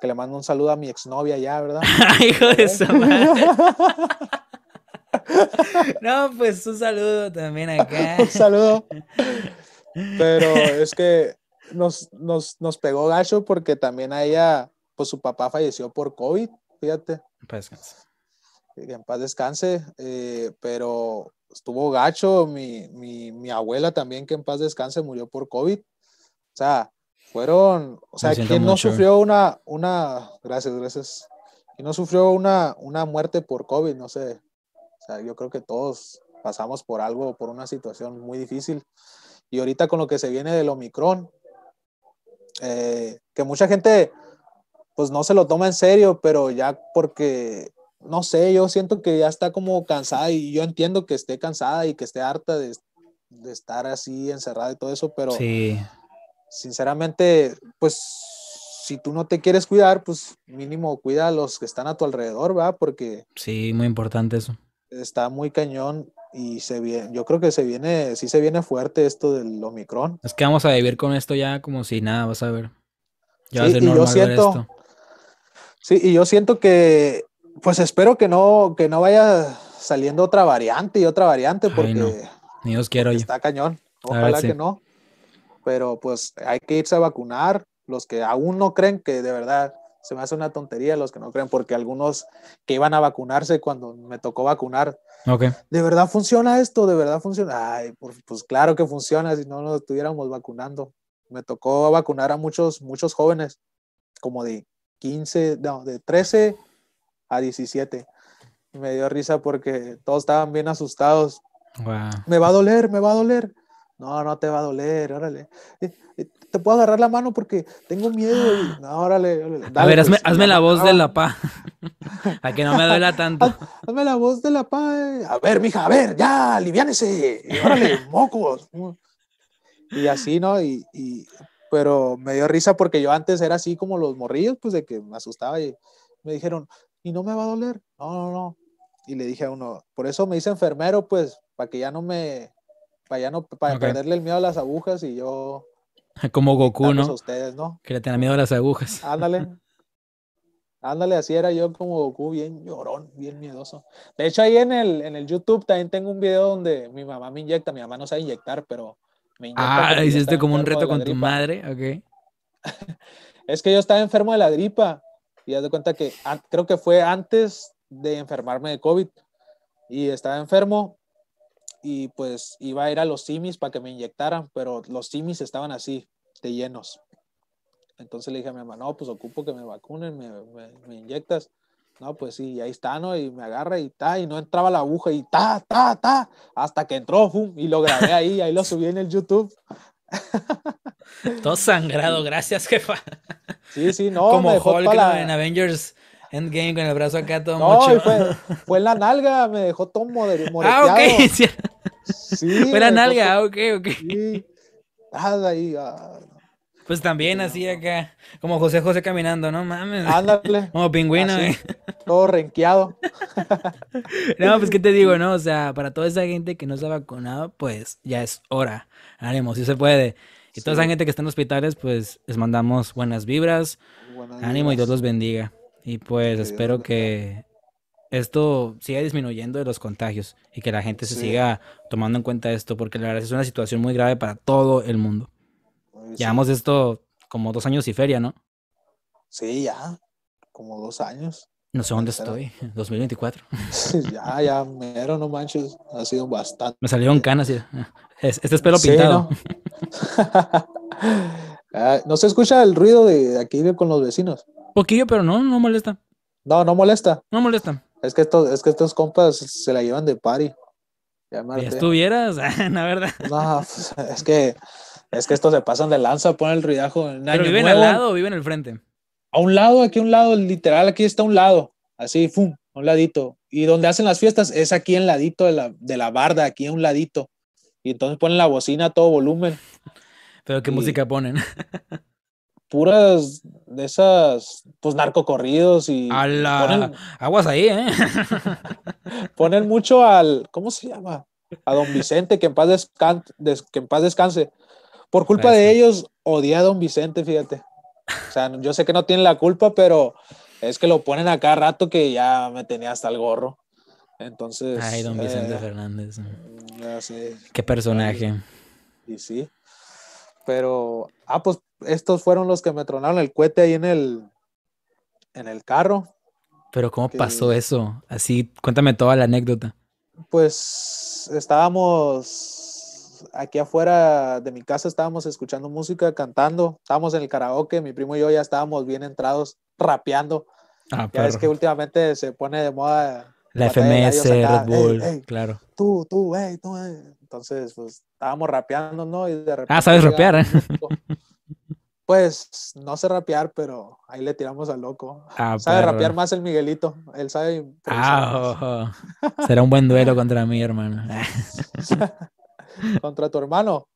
que le mando un saludo a mi exnovia ya, ¿verdad? Hijo de su madre. no, pues un saludo también acá. un saludo. Pero es que nos, nos, nos pegó gacho porque también a ella, pues su papá falleció por COVID, fíjate en paz descanse, eh, pero estuvo gacho, mi, abuela también que en paz descanse murió por COVID. O sea, fueron, o sea, quien no sufrió una, una, gracias, gracias, y no sufrió una, una muerte por COVID, no sé. O sea, yo creo que todos pasamos por algo, por una situación muy difícil. Y ahorita con lo que se viene del Omicron, eh, que mucha gente pues no se lo toma en serio, pero ya porque no sé, yo siento que ya está como cansada y yo entiendo que esté cansada y que esté harta de, estar así encerrada y todo eso, pero sí. sinceramente, pues si tú no te quieres cuidar, pues mínimo cuida a los que están a tu alrededor, ¿va? Porque... Sí, muy importante eso. Está muy cañón y se viene, yo creo que se viene, sí se viene fuerte esto del Omicron. Es que vamos a vivir con esto ya como si nada, vas a ver. Ya sí, y yo siento, Sí, y yo siento que pues espero que no, que no vaya saliendo otra variante y otra variante, porque Ni os quiero está cañón. Ojalá que no. Pero pues hay que irse a vacunar. Los que aún no creen que de verdad se me hace una tontería los que no creen, porque algunos que iban a vacunarse cuando me tocó vacunar. ¿De verdad funciona esto? ¿De verdad funciona? Ay, pues claro que funciona si no nos estuviéramos vacunando. Me tocó vacunar a muchos, muchos jóvenes, como de 15, no, de 13 a 17. me dio risa porque todos estaban bien asustados. Me va a doler, me va a doler. No, no te va a doler, órale. Eh, eh, te puedo agarrar la mano porque tengo miedo. a ver, hazme, la voz de la pa. a que no me duela tanto. hazme la voz de la pa. A ver, mija, a ver, ya, aliviánese. Órale, mocos. Y así, ¿no? Y, pero me dio risa porque yo antes era así como los morrillos, pues de que me asustaba y me dijeron, y no me va a doler. No, no, no. Y le dije a uno, por eso me hice enfermero, pues, para que ya no me, para ya no, para perderle el miedo a las agujas y yo. Como Goku, ¿no? ustedes, ¿no? Que le tenga miedo a las agujas. Ándale. Ándale, así era yo como Goku, bien llorón, bien miedoso. De hecho, ahí en el, en el YouTube también tengo un video donde mi mamá me inyecta, mi mamá no sabe inyectar, pero me inyecta. Ah, hiciste como un reto con tu madre, ok. es que yo estaba enfermo de la gripa y ya de cuenta que creo que fue antes de enfermarme de COVID. Y estaba enfermo y pues iba a ir a los simis para que me inyectaran, pero los simis estaban así, de llenos. Entonces le dije a mi mamá, no, pues ocupo que me vacunen, me, me, inyectas. No, pues sí, y ahí está, ¿no? Y me agarra y ta, y no entraba la aguja y ta, ta, ta, hasta que entró, ¡fum! y lo grabé ahí, ahí lo subí en el YouTube. Todo sangrado, gracias, jefa. Sí, sí, no. Como Hulk en Avengers Endgame con el brazo acá todo no, Fue, la nalga, me dejó todo moreteado. Ah, ok. fue la nalga, ok, ok. Ah, pues también así acá, como José José caminando, no mames. Ándale. Como pingüino, eh. Todo renqueado. no, pues qué te digo, ¿no? O sea, para toda esa gente que no se ha vacunado, pues ya es hora ánimo, sí se puede. Y toda esa gente que está en hospitales, pues les mandamos buenas vibras, ánimo y Dios los bendiga. Y pues espero que esto siga disminuyendo de los contagios y que la gente se siga tomando en cuenta esto, porque la verdad es una situación muy grave para todo el mundo. Llevamos esto como dos años y feria, ¿no? Sí, ya, como dos años. No sé dónde estoy, 2024. ya, ya, mero, no manches, ha sido bastante. Me salieron canas. Y este es pelo pintado. Ah, ¿no? se escucha el ruido de aquí con los vecinos? Poquillo, pero no, no molesta. No, no molesta. No molesta. Es que, estos, es que estos compas se la llevan de party. Si estuvieras, ah, la verdad. No, pues, es que es que estos se pasan de lanza, ponen el ruidajo. En Pero viven al lado o viven al frente. A un lado, aquí a un lado, literal, aquí está a un lado, así, fum, a un ladito. Y donde hacen las fiestas es aquí en ladito de la, de la barda, aquí a un ladito. Y entonces ponen la bocina a todo volumen. Pero qué música ponen. Puras de esas, pues narcocorridos y. A Aguas ahí, ¿eh? ponen mucho al. ¿Cómo se llama? A don Vicente, que en paz, descan... que en paz descanse. Por culpa de pues ellos, odia a don Vicente, fíjate. O sea, yo sé que no tienen la culpa, pero es que lo ponen a cada rato que ya me tenía hasta el gorro. Entonces. Ay, don eh, Vicente Fernández. Qué personaje. Y, sí. Pero, ah, pues estos fueron los que me tronaron el cohete ahí en el, en el carro. Pero ¿cómo pasó eso? Así, cuéntame toda la anécdota. Pues estábamos aquí afuera de mi casa, estábamos escuchando música, cantando, estábamos en el karaoke, mi primo y yo ya estábamos bien entrados, rapeando. Ah, ya es que últimamente se pone de moda la FMS, Red Bull, claro. Tú, tú, güey, tú, Entonces, pues estábamos rapeando, ¿no? Y de ah, repente. Ah, sabes rapear, ¿eh? Pues no sé rapear, pero ahí le tiramos al loco. Ah, sabe rapear más el Miguelito. Él sabe. Ah, Será un buen duelo contra mí, hermano. ¿Contra tu hermano?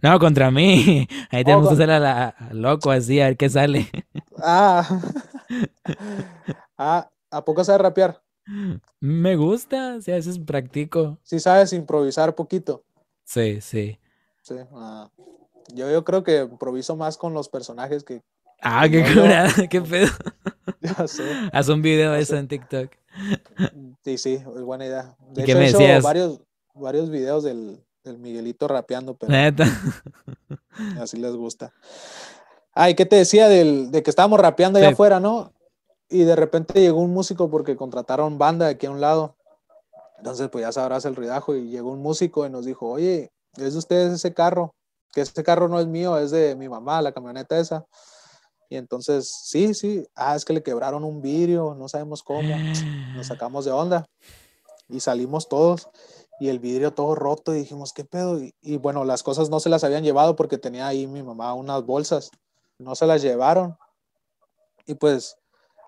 No, contra mí. Ahí tenemos que hacer a loco así, a ver qué sale. Ah. ah. ¿A poco sabe rapear? Me gusta, si a veces practico. Sí sabes improvisar poquito. Sí, sí. Sí, ah, yo, yo creo que improviso más con los personajes que... Ah, qué qué pedo. Haz un video de eso en TikTok. Sí, sí, es buena idea. De hecho, me he varios, varios videos del, Miguelito rapeando, pero... ¿Neta? Así les gusta. Ay, ¿qué te decía de que estábamos rapeando allá afuera, no? y de repente llegó un músico porque contrataron banda de aquí a un lado. Entonces, pues ya sabrás el ridajo Y llegó un músico y nos dijo, oye, es de ustedes ese carro, que ese carro no es mío, es de mi mamá, la camioneta esa. Y entonces, sí, sí, ah, es que le quebraron un vidrio, no sabemos cómo, nos sacamos de onda y salimos todos y el vidrio todo roto y dijimos, ¿qué pedo? Y, y bueno, las cosas no se las habían llevado porque tenía ahí mi mamá unas bolsas, no se las llevaron. Y pues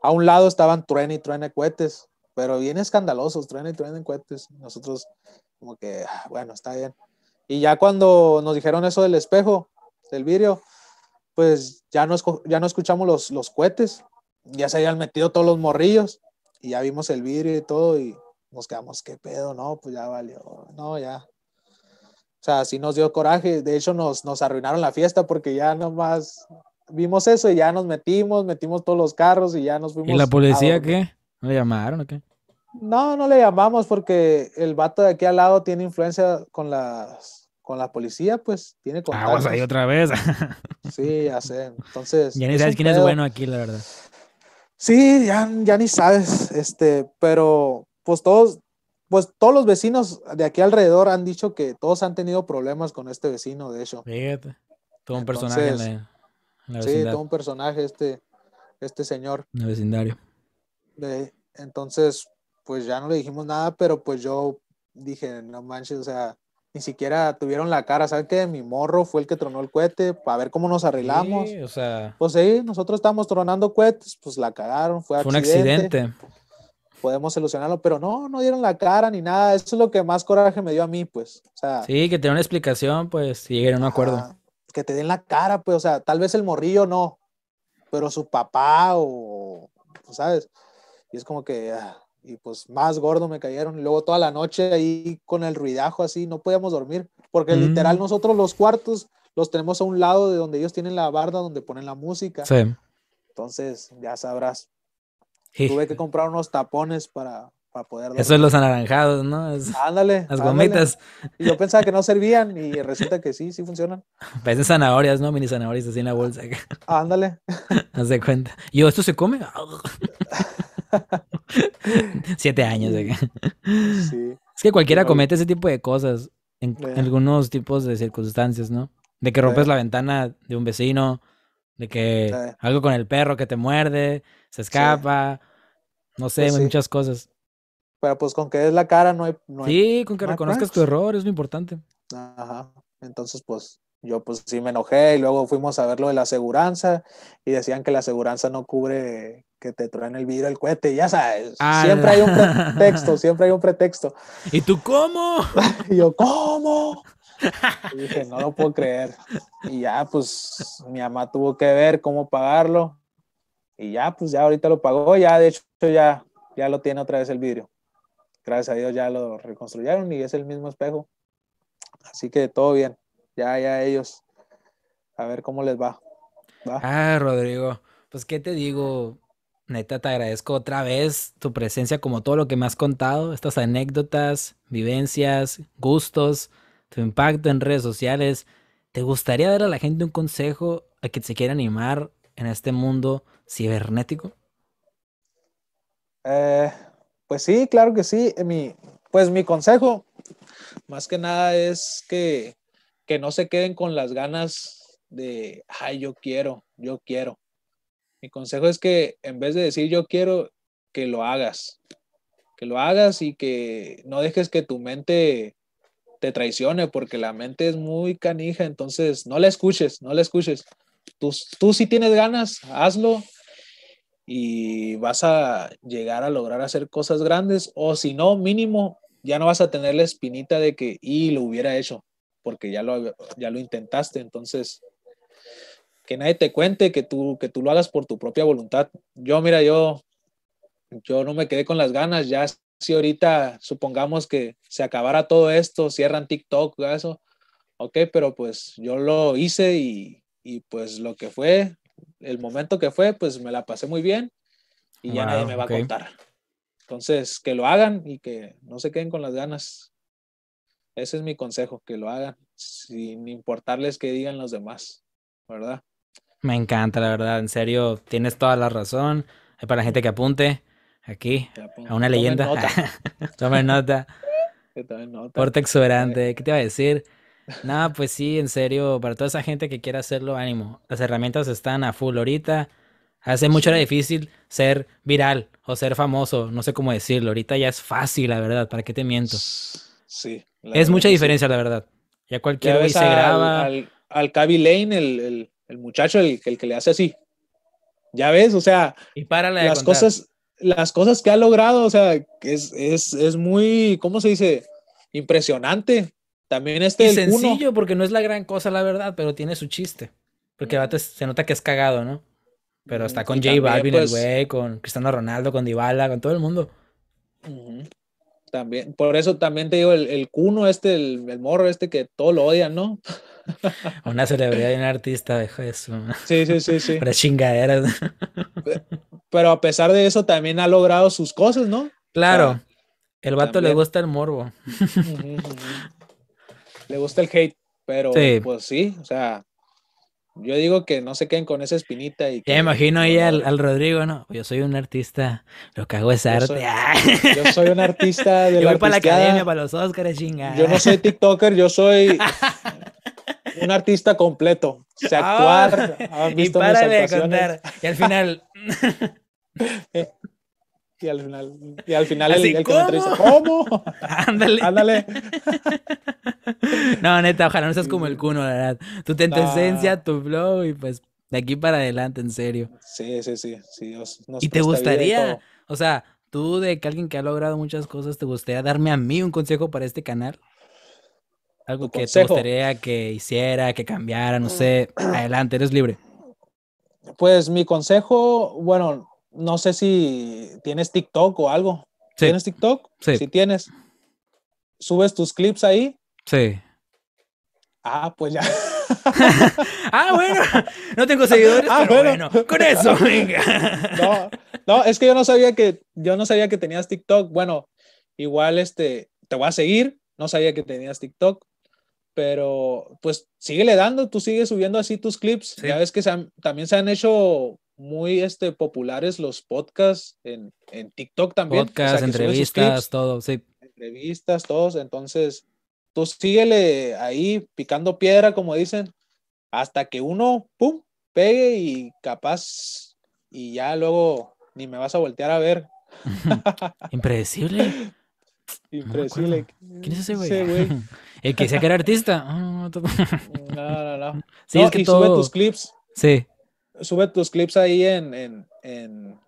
a un lado estaban truene y de cohetes, pero bien escandalosos, truene y truene cohetes. Nosotros, como que, ah, bueno, está bien. Y ya cuando nos dijeron eso del espejo, del vidrio, pues ya no, ya no escuchamos los, los cohetes, ya se habían metido todos los morrillos y ya vimos el vidrio y todo y nos quedamos, qué pedo, no, pues ya valió, no, ya. O sea, sí nos dio coraje, de hecho nos, nos arruinaron la fiesta porque ya nomás vimos eso y ya nos metimos, metimos todos los carros y ya nos fuimos. ¿Y la policía qué? ¿No le llamaron o qué? No, no le llamamos porque el vato de aquí al lado tiene influencia con las con la policía, pues tiene ¡Ah, vas ahí otra vez. sí, ya sé. Entonces. Ya ni sabes quién es bueno aquí, la verdad. Sí, ya, ni sabes, este, pero pues todos, pues todos los vecinos de aquí alrededor han dicho que todos han tenido problemas con este vecino, de hecho. Fíjate, todo un personaje sí, todo un personaje este, este señor. vecindario. entonces, pues ya no le dijimos nada, pero pues yo dije, no manches, o sea, ni siquiera tuvieron la cara, ¿sabes qué? Mi morro fue el que tronó el cohete, para ver cómo nos arreglamos. Sí, o sea... Pues sí, nosotros estábamos tronando cohetes, pues la cagaron, fue, fue un accidente. Podemos solucionarlo, pero no, no dieron la cara ni nada, eso es lo que más coraje me dio a mí, pues. sí, que tenía una explicación, pues, y llegué a un acuerdo que te den la cara, pues, o sea, tal vez el morrillo no, pero su papá o, ¿sabes? Y es como que, ah, y pues más gordo me cayeron. Y luego toda la noche ahí con el ruidajo así, no podíamos dormir, porque literal mm. nosotros los cuartos los tenemos a un lado de donde ellos tienen la barda, donde ponen la música. Sí. Entonces, ya sabrás. Tuve que comprar unos tapones para, eso es los anaranjados, ¿no? ándale. Las gomitas. Yo pensaba que no servían y resulta que sí, sí funcionan. Parecen pues zanahorias, ¿no? Mini zanahorias así en la bolsa. Ándale. Haz de cuenta. Yo, ¿esto se come? Siete años. ¿eh? Sí. Es que cualquiera comete ese tipo de cosas en, algunos tipos de circunstancias, ¿no? De que rompes la ventana de un vecino, de que algo con el perro que te muerde, se escapa, no sé, pues muchas cosas. Pero pues con que des la cara no hay... sí, con que reconozcas tu error, es lo importante. Ajá. Entonces, pues yo pues sí me enojé y luego fuimos a ver lo de la aseguranza y decían que la aseguranza no cubre que te traen el vidrio el cohete, ya sabes, ah, siempre hay un pretexto, siempre hay un pretexto. ¿Y tú cómo? yo, ¿cómo? Y dije, no lo puedo creer. Y ya, pues, mi mamá tuvo que ver cómo pagarlo. Y ya, pues, ya ahorita lo pagó, ya, de hecho, ya, ya lo tiene otra vez el vidrio gracias a Dios ya lo reconstruyeron y es el mismo espejo. Así que todo bien. Ya, ya ellos. A ver cómo les va. Ah, Rodrigo. Pues, ¿qué te digo? Neta, te agradezco otra vez tu presencia, como todo lo que me has contado, estas anécdotas, vivencias, gustos, tu impacto en redes sociales. ¿Te gustaría dar a la gente un consejo a que se quiera animar en este mundo cibernético? Eh, pues sí, claro que sí. Eh, mi, pues mi consejo, más que nada, es que, que no se queden con las ganas de, ay, yo quiero, yo quiero. Mi consejo es que en vez de decir yo quiero, que lo hagas. Que lo hagas y que no dejes que tu mente te traicione, porque la mente es muy canija, entonces no la escuches, no la escuches. Tú, tú si tienes ganas, hazlo y vas a llegar a lograr hacer cosas grandes o si no, mínimo, ya no vas a tener la espinita de que y lo hubiera hecho porque ya lo, ya lo intentaste, entonces que nadie te cuente que tú, que tú lo hagas por tu propia voluntad. Yo, mira, yo, yo no me quedé con las ganas, ya si ahorita supongamos que se acabara todo esto, cierran TikTok, eso, ok, pero pues yo lo hice y, y pues lo que fue, el momento que fue, pues me la pasé muy bien y ya nadie me va a contar. Entonces, que lo hagan y que no se queden con las ganas. Ese es mi consejo, que lo hagan, sin importarles que digan los demás, ¿verdad? Me encanta, la verdad, en serio, tienes toda la razón. Hay para la gente que apunte aquí a una leyenda. Tomen nota. Tomen nota. Porte exuberante. ¿Qué te iba a decir? Nada, pues sí, en serio, para toda esa gente que quiera hacerlo, ánimo. Las herramientas están a full ahorita. Hace mucho era difícil ser viral o ser famoso, no sé cómo decirlo. Ahorita ya es fácil, la verdad, ¿para qué te miento? Sí. Es mucha diferencia, la verdad. Ya cualquier se al, graba. Al, Lane, el, muchacho, el, que le hace así. Ya ves, o sea, y para la las, cosas, las cosas que ha logrado, o sea, es, es, es muy, ¿cómo se dice? Impresionante también este. Es sencillo, porque no es la gran cosa, la verdad, pero tiene su chiste. Porque se nota que es cagado, ¿no? Pero está con jay J Balvin, el pues. güey, con Cristiano Ronaldo, con Dybala, con todo el mundo. También, por eso también te digo, el, cuno este, el, morro este que todo lo odian, ¿no? Una celebridad y un artista, dejo eso. Sí, sí, sí, sí. chingaderas. Pero a pesar de eso, también ha logrado sus cosas, ¿no? Claro. el vato le gusta el morbo le gusta el hate, pero pues sí, o sea, yo digo que no se queden con esa espinita. Y ya imagino ahí al, Rodrigo, ¿no? Yo soy un artista, lo que hago es arte. Ah. Yo soy, un artista de yo voy para la academia, para los Oscars, chinga. Yo no soy TikToker, yo soy un artista completo. Se sea, ah. actuar. Oh, y va de contar. Y al final. Y al final, y al final el, ¿cómo? dice, ¿cómo? Ándale. Ándale. no, neta, ojalá no seas como el cuno, la verdad. Tu te tu flow y pues de aquí para adelante, en serio. Sí, sí, sí. sí y te gustaría, o sea, tú de que alguien que ha logrado muchas cosas, ¿te gustaría darme a mí un consejo para este canal? Algo que te gustaría que hiciera, que cambiara, no sé. Mm. Adelante, eres libre. Pues mi consejo, bueno, no sé si tienes TikTok o algo. ¿Tienes TikTok? Sí. Si tienes, subes tus clips ahí. Sí. Ah, pues ya. ah, bueno, no tengo seguidores, ah, bueno. con eso, venga. no, no, es que yo no sabía que, yo no sabía que tenías TikTok. Bueno, igual este, te voy a seguir, no sabía que tenías TikTok, pero pues síguele dando, tú sigues subiendo así tus clips. Ya ves que también se han hecho muy este, populares los podcasts en, en TikTok también. Podcasts, entrevistas, todo, sí. Entrevistas, todos. Entonces, tú síguele ahí picando piedra, como dicen, hasta que uno, pum, pegue y capaz, y ya luego ni me vas a voltear a ver. Impredecible. Impredecible. ¿Quién es ese güey? El que decía que era artista. Ah, no, no, no. Sí, es que tus clips. Sí sube tus clips ahí en, en, en,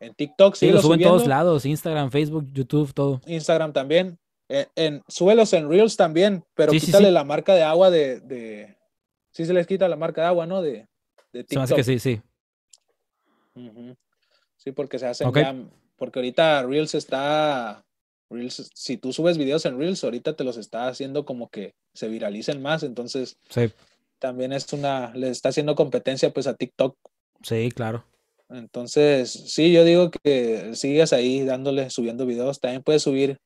en TikTok. Sí, los sube en todos lados, Instagram, Facebook, YouTube, todo. Instagram también. En, en súbelos en Reels también, pero quítale la marca de agua de, de... Sí se les quita la marca de agua, ¿no? De, TikTok. Se que sí, sí. Sí, porque se hacen Porque ahorita Reels está... Reels, si tú subes videos en Reels, ahorita te los está haciendo como que se viralicen más, entonces sí también es una, le está haciendo competencia pues a TikTok. Sí, claro. Entonces, sí, yo digo que sigas ahí dándole, subiendo videos. También puedes subir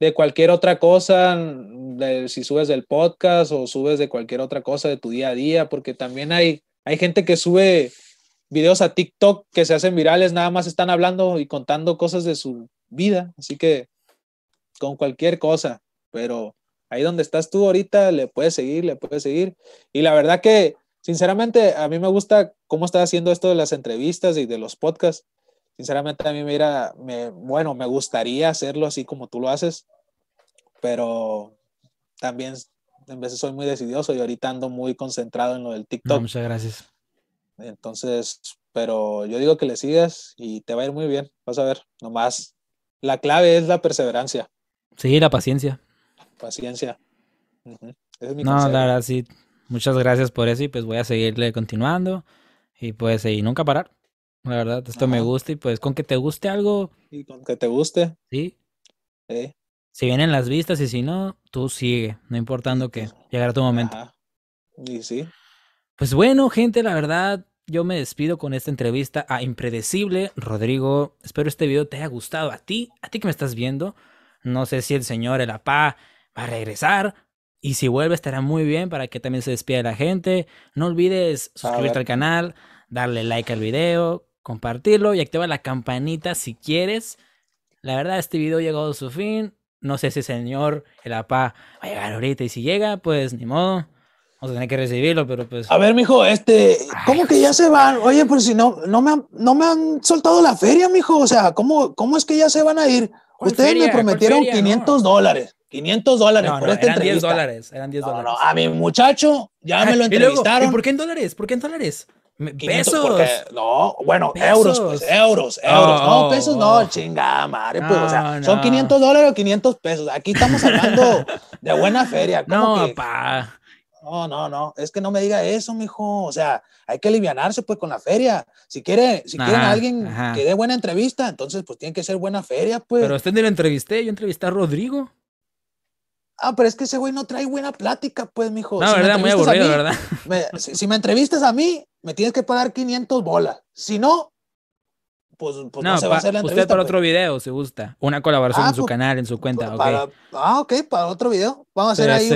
de cualquier otra cosa, mm, si subes del podcast o subes de cualquier otra cosa de tu día a día, porque también hay, hay gente que sube videos a TikTok que se hacen virales, nada más están hablando y contando cosas de su vida. Así que con cualquier cosa, pero Ahí donde estás tú ahorita, le puedes seguir, le puedes seguir. Y la verdad que, sinceramente, a mí me gusta cómo estás haciendo esto de las entrevistas y de los podcasts. Sinceramente, a mí mira, me, bueno, me gustaría hacerlo así como tú lo haces, pero también en veces soy muy decidioso y ahorita ando muy concentrado en lo del TikTok. muchas gracias. Entonces, pero yo digo que le sigas y te va a ir muy bien, vas a ver, nomás la clave es la perseverancia. Sí, la paciencia paciencia. no, la verdad, sí. Muchas gracias por eso y pues voy a seguirle continuando y pues y nunca parar. La verdad, esto me gusta y pues con que te guste algo. Y con que te guste. Sí. sí. Si vienen las vistas y si no, tú sigue, no importando que llegará tu momento. Y sí. Pues bueno, gente, la verdad, yo me despido con esta entrevista a Impredecible. Rodrigo, espero este video te haya gustado a ti, a ti que me estás viendo. No sé si el señor, el apá, va a regresar. Y si vuelve estará muy bien para que también se despida la gente. No olvides suscribirte al canal, darle like al video, compartirlo y activar la campanita si quieres. La verdad, este video ha llegado a su fin. No sé si el señor, el apá, va a llegar ahorita y si llega, pues ni modo. Vamos a tener que recibirlo, pero pues. A ver, mijo, este, ¿cómo que ya se van? Oye, pues si no, no me han, no me han soltado la feria, mijo. O sea, ¿cómo, cómo es que ya se van a ir? Ustedes me prometieron 500 dólares. 500 dólares por no, eran 10 dólares, eran 10 dólares. No, a mi muchacho ya me ah, lo entrevistaron. Y, por qué en dólares? ¿Por qué en dólares? pesos. no, bueno, euros, pues, euros, euros. Oh, no, oh, oh. pesos no, chingada madre, pues, o sea, son 500 dólares o 500 pesos. Aquí estamos hablando de buena feria. no, No, no, no, es que no me diga eso, mijo. O sea, hay que alivianarse, pues, con la feria. Si quiere, si quieren a alguien que dé buena entrevista, entonces, pues, tiene que ser buena feria, pues. Pero usted ni lo entrevisté, yo entrevisté a Rodrigo. Ah, pero es que ese güey no trae buena plática, pues, mijo. No, si verdad, muy aburrido, ¿verdad? si, me entrevistas a mí, me tienes que pagar 500 bolas. Si no, pues, pues no, se va a hacer la entrevista. Usted para pues. otro video, si gusta. Una colaboración ah, en su pues, canal, en su cuenta. Pues, para, Ah, ok, para otro video. Vamos a hacer ahí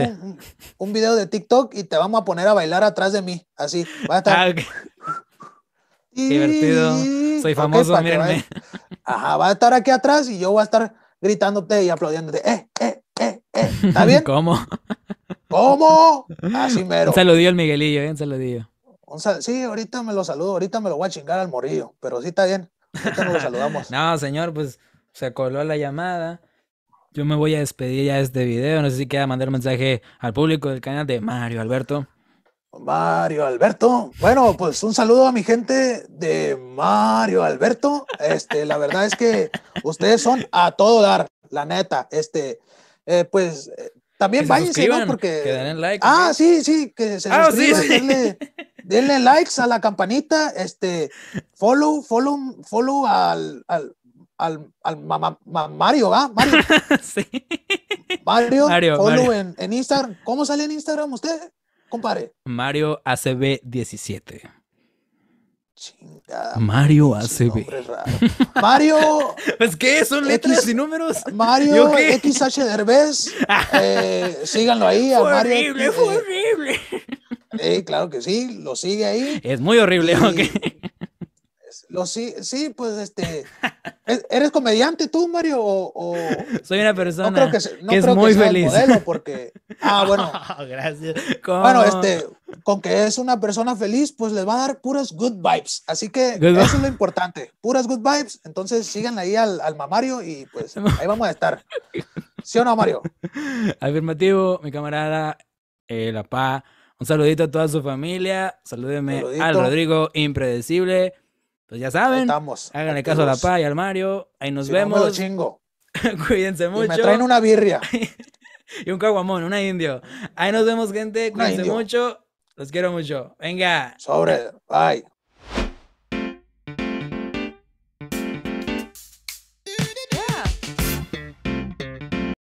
un, video de TikTok y te vamos a poner a bailar atrás de mí. Así, va a estar. Ah, divertido. Soy famoso, mírenme. Ajá, va a estar aquí atrás y yo voy a estar gritándote y aplaudiéndote. Eh, eh, ¿Está bien? ¿Cómo? ¿Cómo? Así mero. Un saludillo al Miguelillo, bien eh, saludillo. Un sí, ahorita me lo saludo, ahorita me lo voy a chingar al morillo, pero sí está bien. Ahorita nos lo saludamos. no, señor, pues se coló la llamada. Yo me voy a despedir ya de este video. No sé si queda mandar mensaje al público del canal de Mario Alberto. Mario Alberto. Bueno, pues un saludo a mi gente de Mario Alberto. Este, la verdad es que ustedes son a todo dar, la neta. Este, eh, pues eh, también que váyanse, ¿no? Porque. Que den like. Ah, sí, sí, que se ah, suscriban, Denle, denle, likes a la campanita, este, follow, follow, follow al, al, al, al Mario, ¿va? Mario. sí. Mario, follow En, en Instagram. ¿Cómo sale en Instagram usted, compadre? Mario ACB17. Ching. Ah, Mario ACB. Mario. Pues que Son letras X, y números. Mario XH Derbez. Eh, síganlo ahí. A horrible, eh. horrible. claro que sí, lo sigue ahí. Es muy horrible, sí, sí, pues este. ¿Eres comediante tú, Mario? O, Soy una persona no que, no es muy feliz. modelo porque... Ah, bueno. Oh, gracias. Bueno, este, con que es una persona feliz, pues les va a dar puras good vibes. Así que eso es lo importante. Puras good vibes. Entonces sigan ahí al, al mamario y pues ahí vamos a estar. ¿Sí o no, Mario? Afirmativo, mi camarada, eh, la PA. Un saludito a toda su familia. Salúdeme al Rodrigo Impredecible. Pues ya saben, háganle caso a la PA al Mario. Ahí nos vemos. Cuídense mucho. me traen una birria. y un caguamón, una indio. Ahí nos vemos, gente. Cuídense mucho. Los quiero mucho. Venga. Sobre. Bye.